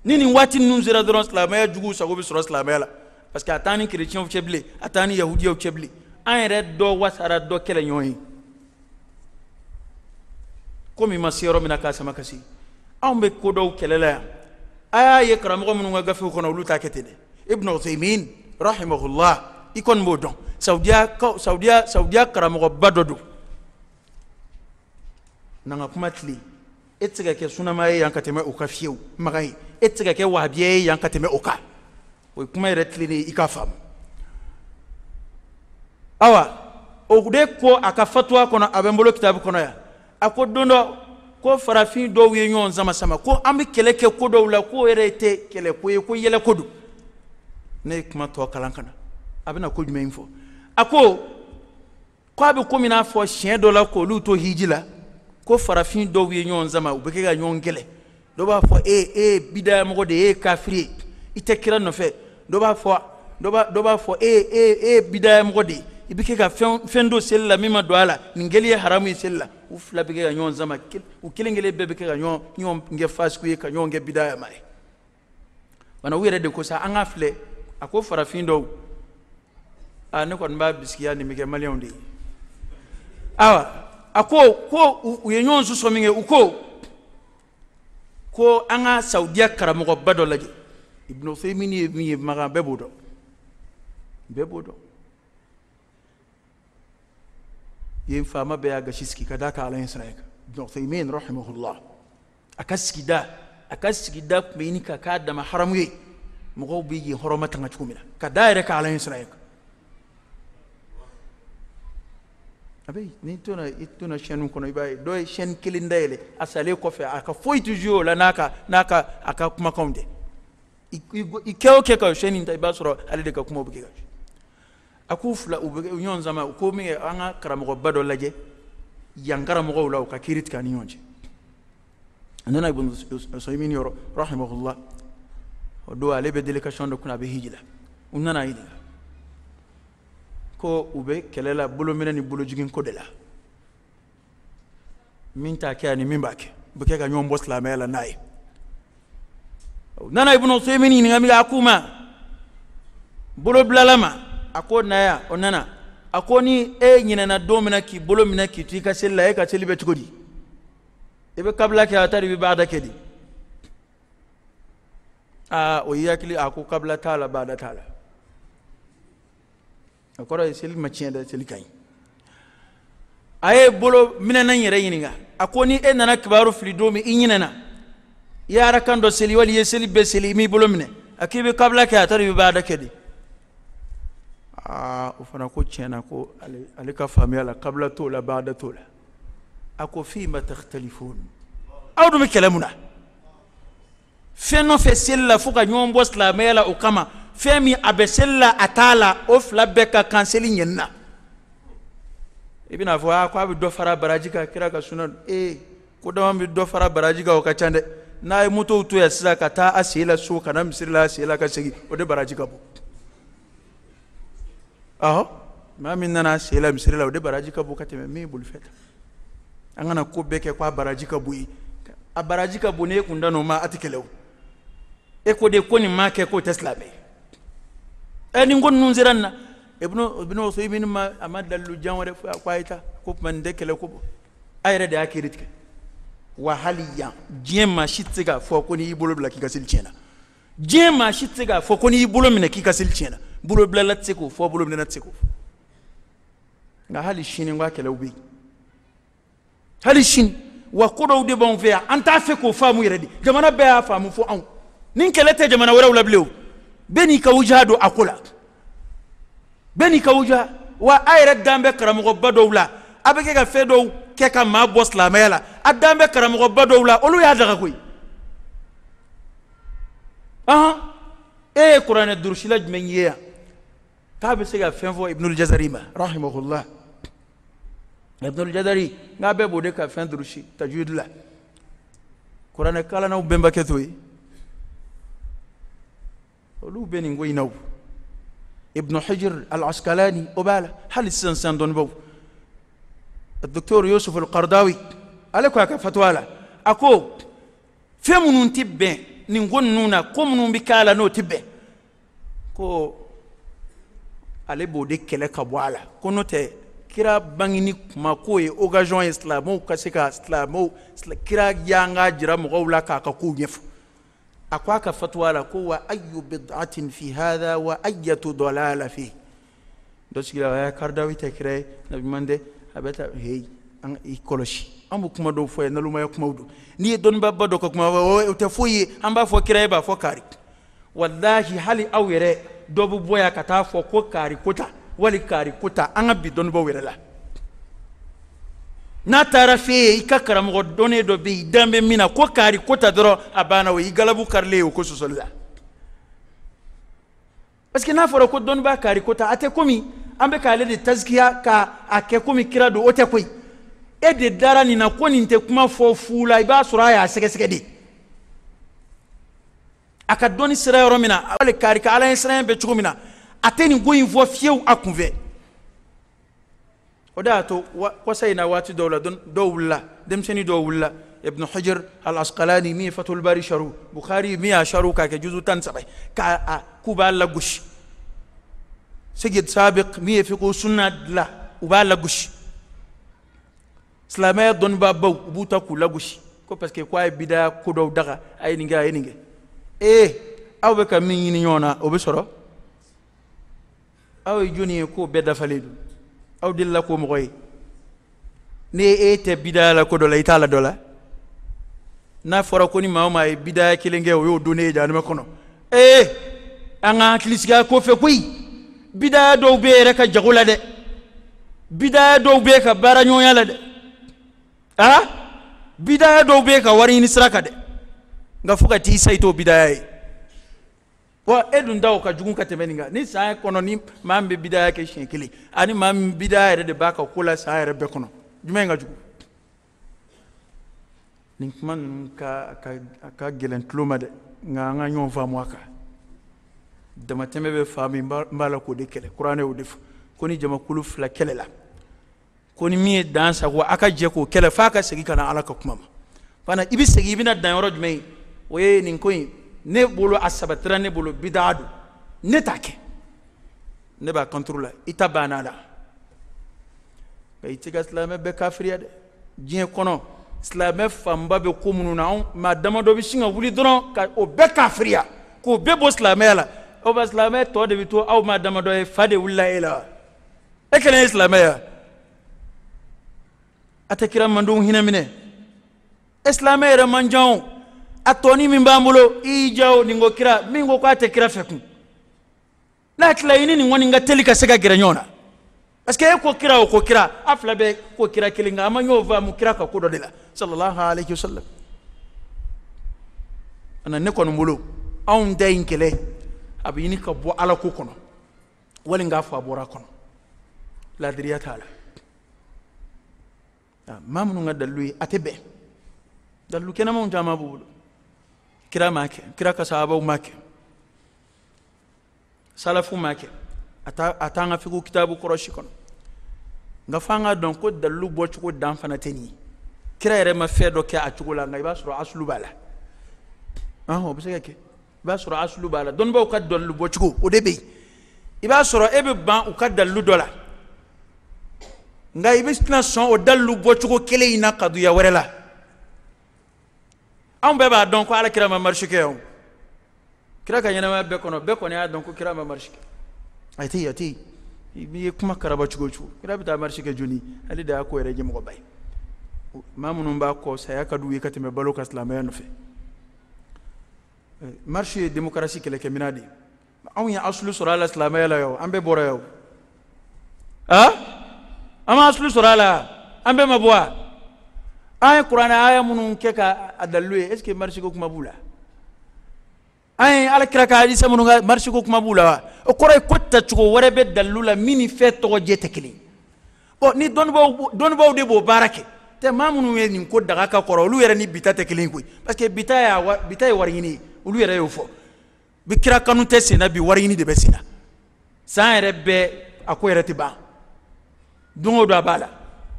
ni nin waati ninnu sera dɔrɔn silamɛya juguw sago bɛ sɔrɔ silamɛya la parce que a t'an ni kereciyɛnw cɛ bilen a t'an ni yahudiyaw cɛ bilen an yɛrɛ dɔ wasara dɔ kɛlɛ ɲɔgɔn ye komi ma se min na k'a sama ka anw bɛ ko dɔw kɛlɛ la yan a y'a ye karamɔgɔ minnu ka gafew kɔnɔ olu t'a kɛ ten dɛ ibn usaymin rahimahullah i kɔni b'o dɔn saudiya saudiya saudiya karamɔgɔba dɔ don nan ka kuma tile e tɛ se ka kɛ sunama ye yan ka tɛmɛ o kan fiyewu maga ye e tɛ se ka kɛ wahabiya ye yan ka tɛmɛ o kan o ye kuma yɛrɛ tilennen ye i k'a faamu awa o de ko a ka fatuwa kɔnɔ a bɛ n bolo kitabu kɔnɔ yan a ko don dɔ ko farafin dɔw ye ɲɔgɔn sama sama ko an bɛ kɛlɛ kɛ ko dɔw la k'o yɛrɛ tɛ kɛlɛ ko ye ko yɛlɛ ko don ne ye kuma tɔ kalan ka na a bɛna ko jumɛn fɔ a ko k'a bɛ ko n'a fɔ siɲɛ dɔ la k'olu to hiji la ko farafin dɔw ye ɲɔgɔn sama u bɛ kɛ ka ɲɔgɔn kɛlɛ dɔw b'a fɔ e eh, e eh, ye bidayamɔgɔ de ye eh, e ye kafiri ye i tɛ kira nɔfɛ dɔw b'a fɔ dɔ b'a fɔ e e e ye bidayamɔgɔ de ye i bɛ kɛ ka fɛn fɛn dɔ seli la min ma don a la nin kɛli ye haramu ye seli la u fila bɛ kɛ ka ɲɔgɔn sama u kelen kelen bɛɛ bɛ kɛ ka ɲɔgɔn ɲɔgɔn kɛ fasiku ye ka ɲɔgɔn kɛ bidayama ye bana u yɛrɛ de ko sa an ka filɛ a ko farafin dɔw a ah, ne kɔni b'a biskiya nin bɛ kɛ maliyɛnw de ye awa a ko ko u ye ɲɔgɔn sɔsɔ min kɛ u ko ko an ka sawudiya karamɔgɔba dɔ lajɛ ibnu fɛmini ye min ye makan bɛɛ b'o dɔn bɛɛ b'o dɔn yen faama bɛɛ y'a gasi sigi ka da ka ala ye sira ye kan ibnu fɛmini rahimahullah a ka sigida a ka sigida tun bɛ ɲini ka k'a dama haramu ye mɔgɔw b'i k'i hɔrɔma tanga cogo min na ka da yɛrɛ ka ala ye sira ye a bɛ n'i tona i tona chaîne kɔnɔ i b'a ye dɔw ye chaîne kelen dayɛlɛ a salen kɔfɛ a ka foyi tɛ joué o la n'a ka n'a ka a ka kumakanw tɛ i i kɛ o kɛ ka o chaîne in ta i b'a sɔrɔ ale de ka kumaw bɛ kɛ ka a k'u fila u bɛ kɛ ɲɔgɔn sama ko min kɛ an ka karamɔgɔba dɔ lajɛ yan karamɔgɔw la u ka kiiri tigɛ an ni ɲɔgɔn cɛ a nana ibn sɔyimin yɔrɔ rahimahullah o do ale bɛ délégation dɔ kunna a bɛ hiji la u nana ɲininka ko u bɛ kɛlɛ la bolominɛ ni bolojigin ko de la min t'a kɛ ani min b'a kɛ u bɛ kɛ ka ɲɔgɔn bɔ silamɛya la n'a ye u nana ibnu usaymin ɲininka min kɛ a k'u ma bolobilala ma a ko na ya o nana a ko ni e ɲinɛna don min na k'i bolo minɛ k'i to i ka seli la e ka seli bɛ cogo di i bɛ kabila kɛ a ta bɛ baada kɛ di o yi hakili a ko bada t'a la o kɔrɔ ye seli ma bolo minɛna n yɛrɛ ɲininka a e nana kibaru fili don min i ɲinɛna i ye arakan dɔ wali i ye seli m'i bolo minɛ a k'i bɛ kabila kɛ a bada kɛ de aa o fana ko tiɲɛna ko la kabila t'o la bada t'o la a ko fɛn dɔ fɛ seli la fo ka ɲɔgɔn bɔ silamɛya la o kama fɛn min ah a bɛ seli la a t'a la o fila bɛɛ ka kan seli ɲɛni na i bɛna fɔ aa ko a bɛ dɔ fara baraji kan kira ka sunna ee ko dama ah, bɛ dɔ fara baraji kan o ka ca dɛ n'a ye motow to yan sisan ka taa a sen la so ka na misiri la a sen la ka segin o de baraji ka bon awɔ maa min nana a sen la misiri la o de baraji ka bon ka tɛmɛ min ye bolifɛn ta an kana ko bɛɛ kɛ ko a baraji ka bon ye a baraji ka bon n'e kun da n'o ma a tɛ kɛlɛ o. Eko de ko nin ma kɛ k'o tɛ silamɛ ye ɛ nin ko ninnu sera nin na ibnu ibnu waso ibnu ma a ma dalilu jan wɛrɛ fo a ko a ye taa ko tuma nin tɛ kɛlɛ ko bɔ a yɛrɛ de y'a kiri tigɛ wa hali yan diɲɛ maa si tɛ se k'a fɔ ko n'i y'i bolo bila k'i ka seli tiɲɛ na diɲɛ maa si tɛ se k'a fɔ ko n'i y'i bolo minɛ k'i ka seli tiɲɛ na bolo bilala tɛ se k'o fɔ bolo minɛna tɛ se k'o fɔ nka hali sini n ko a kɛlɛw bɛ yen hali sini wa ko dɔw de b'anw fɛ yan an t'a fɛ k'o faamu yɛrɛ de jamana bɛɛ y'a faamu fo anw. ninke lete jamana wɛrɛw la bilen o bɛɛ n'i ka wujaha don a ko la bɛɛ n'i ka wujaha wa a yɛrɛ dan bɛ karamɔgɔba dɔw la a bɛ kɛ ka fɛn dɔw kɛ ka maa bɔ silamɛya la a dan bɛ karamɔgɔba dɔw la olu y'a daga koyi ɔhɔn e ye kuranɛ durusila jumɛn ye yan k'a bɛ se ka fɛn fɔ ibnul jazari ma rahimahullah ibnul jazari n k'a bɛɛ b'o de ka fɛn durusi tajwid la kuranɛ kalannaw bɛnbakɛ to ye olu benin weynaw ibnu xijir alcaskalaani obaala halisan sandonbow الدكتور يوسف القرداوي عليكو هكا فتوالا أكو فمنون تبه نقول نونا قمنون بكالا نو تبه ko ale b'o de kɛlɛ ka bɔ a la ko n'o tɛ kira bangini kuma k'o ye occasion ye silamɛw ka se ka silamɛw kira y'an ka jira mɔgɔw la k'a ka kow ɲɛfɔ akwaka fatwala ko wa ayu bidatin fi hadha wa ayatu dalala fi do sigila ya karidaw i tɛ na ye nabiɲuman tɛ hey an ikoloshi ambu kuma do kuma na luma ye nalomaya kumaw don n'i ye dɔnnibaba dɔ kuma fɔ o te foyi ye an b'a fɔ b'a fo kari wallahi hali aw do bu boya kata fo ko kari kota wali kari kota an ka bi dɔnnibaw yɛrɛ la n'a taara f'e ye i ka karamɔgɔ dɔnnen dɔ bɛ yen i dan bɛ min na ko kari ko ta dɔrɔn a banna o i galabu karilen ye o ko sɔsɔli la parce que n'a fɔra ko dɔnnibaa kari ko ta a tɛ komi an bɛ k'ale de tazikiya ka a kɛ komi kira don o tɛ koyi e de dara nin na ko nin tɛ kuma fɔ fu la i b'a sɔrɔ a y'a sɛgɛsɛgɛ de a ka dɔnni sera yɔrɔ min na wali kari ka ala ye siranya bɛ cogo min na a tɛ nin ko in fɔ fiyewu a kunfɛ وداتو وسينا واتي دولة دولة دمسني دولة ابن حجر الأسقلاني مي فتو الباري شرو بخاري مي شرو كاك جزو تنسبه كا آه، كوبال لغش سجد سابق مي فقو سنة لا وبال لغش سلامي دون بابو بوتا كو لغش ko parce que quoi bida ko do daga ay ni ga ni ga eh awbe ka min ni nyona obisoro aw joni ko aw delila ko mɔgɔ ye ne e bidala bidaya la ko dola la i do la n'a fora ko ni maa e bidaya kelen kɛ o y'o don ne ye jahanama kɔnɔ ee an ka hakilisigiya ko fe koy bidaya do be yɛrɛ ka jago la bidaya do be ka bara ɲɔgɔnya la de a bidaya do be ka warini sraka de nga fuka t'i sa i bidaya wa edu nda daw ka jugu ka tɛmɛ nin kan ni san kɔnɔ ni maa min bɛ bidaya kɛ siɲɛ kelen ani maa min bidaya yɛrɛ de b'a ka ko la san yɛrɛ bɛɛ kɔnɔ jumɛn ka jugu nin kuma ninnu ka ka ka gɛlɛn tulo ma dɛ nka an ka ɲɔgɔn faamu a kan damatɛmɛ bɛ faa min n b'a la k'o de kɛlɛ kuranɛ y'o de fɔ ko ni jamakulu fila kɛlɛ la ko ni min ye dan sago a ka jɛ k'o kɛlɛ f'a ka segin ka na ala ka kuma ma fana i bɛ segin i bɛna dan yɔrɔ jumɛn ye o ye nin ko in ne bolo a sabatira ne bolo bidaa don ne t'a kɛ ne b'a kanturu la i ta banna la nka i t'i ka silamɛ bɛɛ kafiriya dɛ diɲɛ kɔnɔ silamɛ fanba bɛ ko minnu na anw maa dama bɛ sin ka wuli dɔrɔn ka o bɛɛ kafiriya k'o bɛɛ bɔ silamɛya la o ba silamɛ tɔ de bɛ to aw maa dama ye fa de wulila e la e kelen ye silamɛ ya a tɛ kira mandenw hinɛ minɛ e silamɛ yɛrɛ man jan o atoni tɔɔni min b'an bolo i jawo nin ko kira min ko k'a tɛ kira n'a tilayini nin kɔni ka teli ka se ka gɛrɛ parce que ko kira ko kira afla be ko kira kilinga kan a ma ɲɔgɔn faamu kira ka kodo dela sallallahu alaihi wasallam ana ne kono mulo on day in kɛlɛ a ka bo ala ko kono wali nga fa a bɔra a la maa tala ah, mamnu ngadalu atebe dalu kenama bɛn dalilu kɛnɛmanw kira make kira ka sahabaw make salafu make a t'an ka figu kitabu kɔrɔsi kɔnɔ nka fɔ an ka dɔn ko dalilu bɔcogo dan fana tɛ nin ye kira yɛrɛ ma fɛn dɔ kɛ a cogo la nka i b'a sɔrɔ asulu b'a la ɔhɔn o bɛ se ka kɛ i b'a sɔrɔ asulu b'a la dɔnnibaw ka dalilu bɔcogo o de bɛ yen i b'a sɔrɔ e bɛ ban u ka dalilu dɔ la nka i bɛ tɛna sɔn o dalilu bɔcogo kelen in na kaduya wɛrɛ la anw bɛɛ b'a dɔn ko ala kira ma marisi kɛ o kira ka ɲɛnamaya bɛɛ kɔnɔ bɛɛ kɔni y'a dɔn ko kira ma marisi kɛ a tɛ yen a tɛ yen i ye kuma karaba cogo o cogo kira bɛ taa marisi kɛ joli ale de y'a ko yɛrɛ ɲɛmɔgɔba ye maa minnu b'a kɔ saya ka d'u ye ka tɛmɛ balo ka silamɛya nɔfɛ marisi ye demokarasi kɛlɛkɛminɛ de ye anw ye asulu sɔrɔ a la silamɛya la yan an bɛɛ bɔra yan o an ma asulu sɔrɔ a la an bɛɛ ma bɔ wa. an ye kuranɛ aya minnu kɛ ka a dalilu ye est ce que marisi ko kuma b'u la an ye alakira ka hadisa minnu ka marisi ko kuma b'u la wa o kɔrɔ ye ko tacogo wɛrɛ bɛ dalilu la min ni fɛn tɔgɔ jɛ tɛ kelen ye bon ni dɔnnibaw dɔnnibaw de b'o baara kɛ tɛ maa minnu ye nin ko daga ka kɔrɔ olu yɛrɛ ni bita tɛ kelen ye koyi parce que bita y'a wa bita ye wari ɲini ye olu yɛrɛ y'o fɔ bi kira kanu tɛ sen na bi wari ɲini de bɛ sen na san yɛrɛ bɛɛ a ko yɛrɛ tɛ ban don o don a b'a la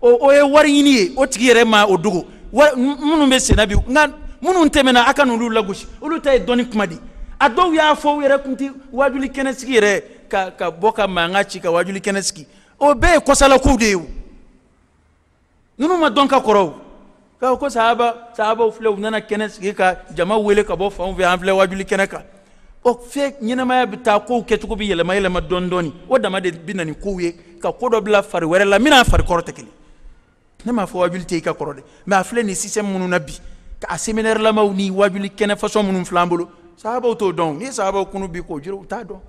o ye wari ɲini ye o tigi yɛrɛ ma o dogo minnu bɛ senna bi nka minnu tɛmɛna a ka n'olu lagosi olu ta ye dɔnni kuma di a dɔw y'a fɔ u yɛrɛ tun tɛ wajuli kɛnɛ sigi yɛrɛ ka ka bɔ ka mankan ci ka wajuli kɛnɛ o bɛɛ ye kɔsalakow de ye o ninnu ma dɔn ka kɔrɔ o k'a ko sahaba sahabaw filɛ u nana kɛnɛ sigi ka jama wele ka bɔ fanw fɛ an filɛ wajuli kɛnɛ kan o fɛ ɲɛnamaya bɛ taa kow kɛcogo bɛ yɛlɛma yɛlɛma dɔɔni dɔɔni o dama de bɛ na ni kow ye ka ko dɔ bila fari wɛrɛ la min n'a fari kɔrɔ tɛ kelen ne m'a fɔ wajuli tɛ i ka kɔrɔ dɛ mɛ a filɛ nin système minnu na bi a séminaire lamaw ni wajuli kɛnɛ façon minnu filɛ an bolo sahabaw t'o dɔn n'i ye sahabaw kunu bi k'o jiri u t'a dɔn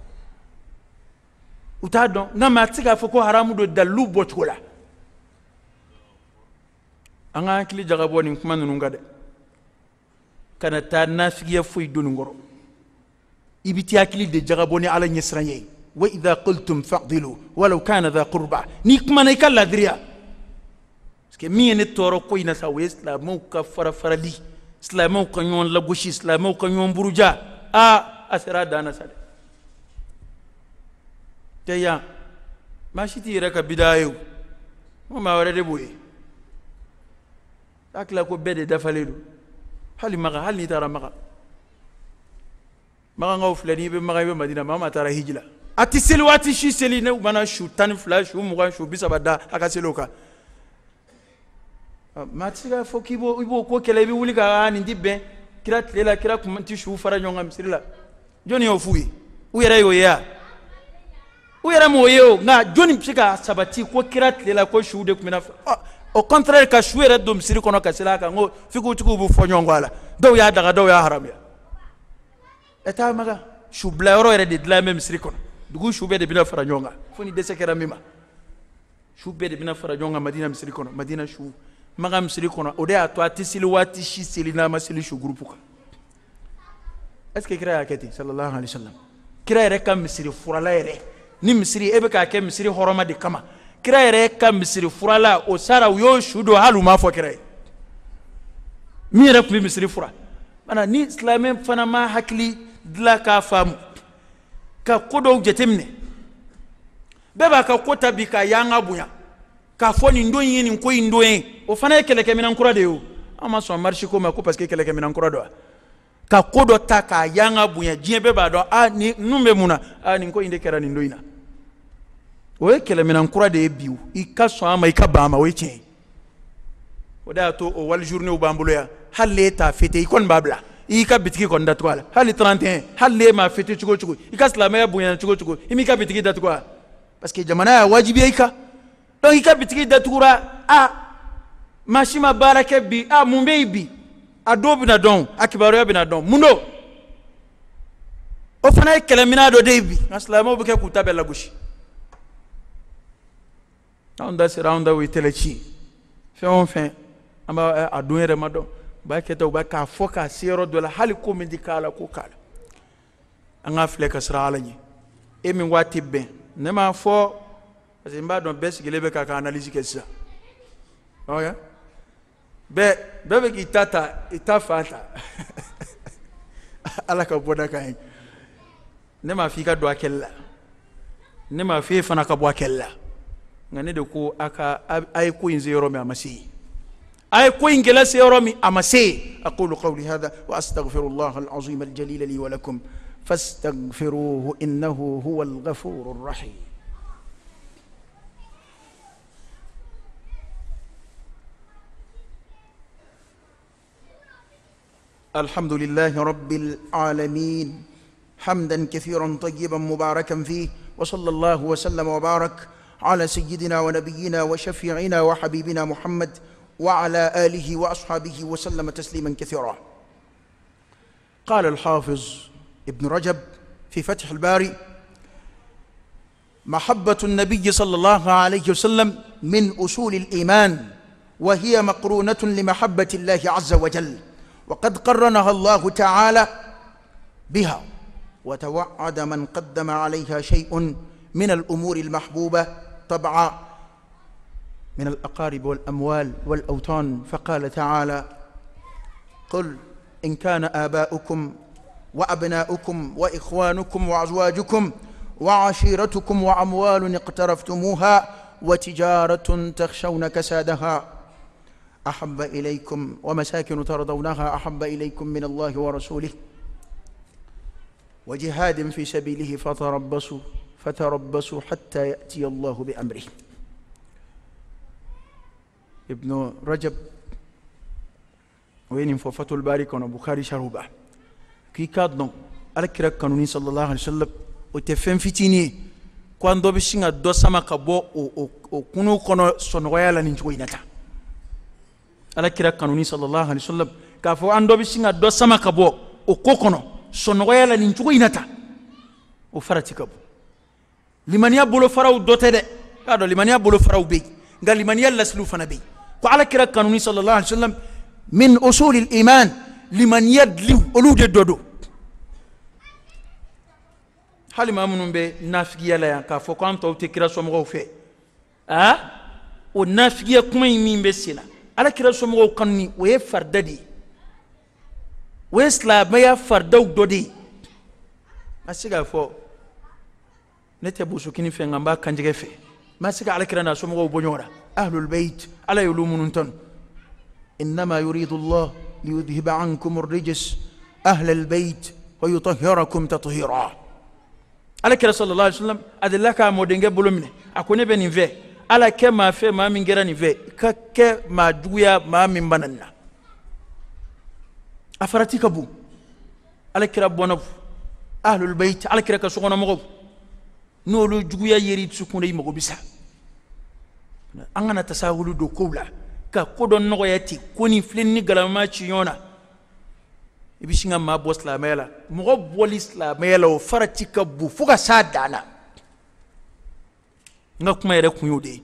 u t'a dɔn nka maa tɛ se k'a fɔ ko haramu don dalilu bɔcogo la an ka hakili jagabɔ nin kuma ninnu kan dɛ kana taa nafigiya foyi don nin kɔrɔ i bi t'i hakili de jagabɔ ni ala ɲɛsiranya ye wa idha qultum fa'dilu walau kana dha qurba n'i kumana i ka ladiriya que min ye ne tɔɔrɔ ko in na sa o ye silamɛw ka farafarali silamɛw ka ɲɔgɔn lagosi silamɛw ka ɲɔgɔn buruja a a sera a dan na sa dɛ tɛ yan maa si t'i yɛrɛ ka bidaa ye o n maa wɛrɛ de b'o ye a tila ko bɛɛ de ah, ah, dafalen don hali maga hali n'i taara maga magankaw filɛ n'i bɛ maga i bɛ madina maa ma taara hiji la a ti seli waati si seli ne mana su tan ni fila su mugan su bi saba da a ka seli o kan Ah, matisiga fo k'i bo i ko kɛlɛ i wuli ka ani ti kira tlela kira kun ti suw fara nyonga kan joni la jɔnni y'o f'u ye u yɛrɛ y'o ye u yɛrɛ m'o ye o nka jɔnni sabati ko kira tlela ko shu de tun bɛ na ah, au contraire ka su yɛrɛ don misiri kɔnɔ ka sila ka ngo fiku tiku b'u fɔ ɲɔgɔn kɔ la dɔw y'a daga do y'a haram ya eta maga shu bla ro era de dilan bɛ misiri kɔnɔ dugu shu be de bina fara nyonga kan fo ni dɛsɛ kɛra min ma su de bina fara nyonga madina misiri kɔnɔ madina shu n ma ka misiri kɔnɔ o de y'a to a tɛ seli waati si seli n'a ma seli su gurupu kan est ce que kira y'a kɛ ten sallallahu alaihi wa sallam kira yɛrɛ ka misiri furala yɛrɛ ni misiri e bɛ k'a kɛ misiri hɔrɔma de kama kira yɛrɛ ka misiri furala o sara u y'o su don hali u m'a fɔ kira ye min yɛrɛ tun bɛ misiri fura bana ni silamɛ fana ma hakili dilan k'a faamu ka ko dɔw jateminɛ bɛɛ b'a ka ko ta bi k'a y'an ka bonya k'a fɔ nin don ye nin ko in don ye o fana ye kɛlɛkɛminɛn kura de ye o an ma sɔn marisi ko ma ko parce que kɛlɛkɛminɛn kura don wa ka ko dɔ ta k'a y'an ka bonya diɲɛ bɛɛ b'a dɔn a ni ninnu bɛ mun na a nin ko in de kɛra nin don in na o ye kɛlɛminɛn kura de ye bi i ka sɔn a ma i ka ban a ma o ye tiɲɛ ye o de y'a to o wali journée b'an bolo yan hali n'e t'a fete i kɔni b'a bila i y'i ka bitigi kɔni datugu a la hali 31 hali n'e m'a fete cogo o cogo i ka silamɛya bonyana cogo o cogo i m'i ka bitigi datugu a la parce que jamana y'a wajibiya i kan donc i ka bitigi datugura a masi ma baara kɛ bi ah, ah, a mun be yi bi a dɔw bena dɔn a kibaruya bena dɔn mun do o fana ye kɛlɛmina dɔ de ye bi nka silamaw be kɛ k'u ta bɛɛ lagosi anw da sera anw da o ye tɛlɛci fɛn o fɛn an b'a a don yɛrɛ ma dɔn u b'a kɛ ta u b'a k'a fɔ k'a se yɔrɔ dɔ la hali ko min ti k'a la ko k'a la an k'a filɛ ka sira ala ɲɛ e min waati bɛn ne m'a fɔ parce que n b'a dɔn bɛɛ sigilen bɛ k'a ka analyse kɛ sisan ok bɛɛ bɛɛ bɛ k'i ta ta i ta fan ta ala ka bɔda k'an ye ne m'a f'i ka don a kɛlɛ la ne m'a f'e fana ka bɔ a kɛlɛ la nka ne de ko a ka a ye ko in se yɔrɔ min a ma se yen أي كوين جلس يرمي أمسي أقول قولي هذا وأستغفر الله العظيم الجليل لي ولكم فاستغفروه إنه هو الغفور الرحيم الحمد لله رب العالمين حمدا كثيرا طيبا مباركا فيه وصلى الله وسلم وبارك على سيدنا ونبينا وشفيعنا وحبيبنا محمد وعلى آله وأصحابه وسلم تسليما كثيرا قال الحافظ ابن رجب في فتح الباري محبة النبي صلى الله عليه وسلم من أصول الإيمان وهي مقرونة لمحبة الله عز وجل وقد قرنها الله تعالى بها وتوعد من قدم عليها شيء من الأمور المحبوبة طبعا من الأقارب والأموال والأوطان فقال تعالى قل إن كان آباؤكم وأبناؤكم وإخوانكم وأزواجكم وعشيرتكم وأموال اقترفتموها وتجارة تخشون كسادها أحب إليكم ومساكن ترضونها أحب إليكم من الله ورسوله وجهاد في سبيله فتربصوا فتربصوا حتى يأتي الله بأمره ابن رجب وين فوفته الباري كان بخاري شروبا كي كادنو ألكرا كانوني صلى الله عليه وسلم وتفهم فتيني كوان دو بشين أدو سما كبو وكونو كونو سنويا لنجوينتا alakira kira kanuni sallallahu alaihi wasallam k'a fɔ an dɔ bɛ sin ka dɔ sama ka bɔ o ko kɔnɔ sɔnɔgɔya la nin cogo in na tan o farati ka bon limaniya bolofaraw dɔ tɛ dɛ k'a dɔn limaniya bolofaraw bɛ yen nka limaniya lasiliw fana bɛ yen ko ala kira kanuni sallallahu alaihi wasallam min usulil iman limaniya diliw olu de dɔ don hali maa minnu bɛ nafigiya la yan k'a fɔ ko tɔw tɛ kira sɔmɔgɔw fɛ ah o nafigiya kuma in min bɛ sen na alakira somɔgɔw kanuni o ye farida de ye o ye silamɛya faridaw dɔ de ye ma se k'a fɔ ne tɛ bosokini fɛ nka n b'a kanjɛgɛ fɛ ma se ka alakira n'a somɔgɔw bɔ ɲɔgɔn na ahlul bayt ala y'olu minnu tanu innama yuridu allah liyudhiba ankum rijs ahla albayt wa yutahhirakum tathira alakira sallallahu alaihi wasallam adilla ka mɔdenkɛ bolo minɛ a ko ne bɛ nin fɛ ala kɛ maa fɛ maa min kɛra nin fɛ i ka kɛ maa juguya maa min bana nin na a farati ka bon ala kira bɔnnaw ahlul bayt ala kira ka sokɔnɔmɔgɔw n'olu juguya yeri sukunda i mago bi sa an kana tasahulu don kow la ka ko dɔ nɔgɔya ten ko ni filenni ni galama ci ɲɔgɔn na i bi sin ka maa bɔ silamɛya la mɔgɔ bɔli silamɛya la o farati ka bon fo ka s'a dan na n ka kuma yɛrɛ kun y'o de ye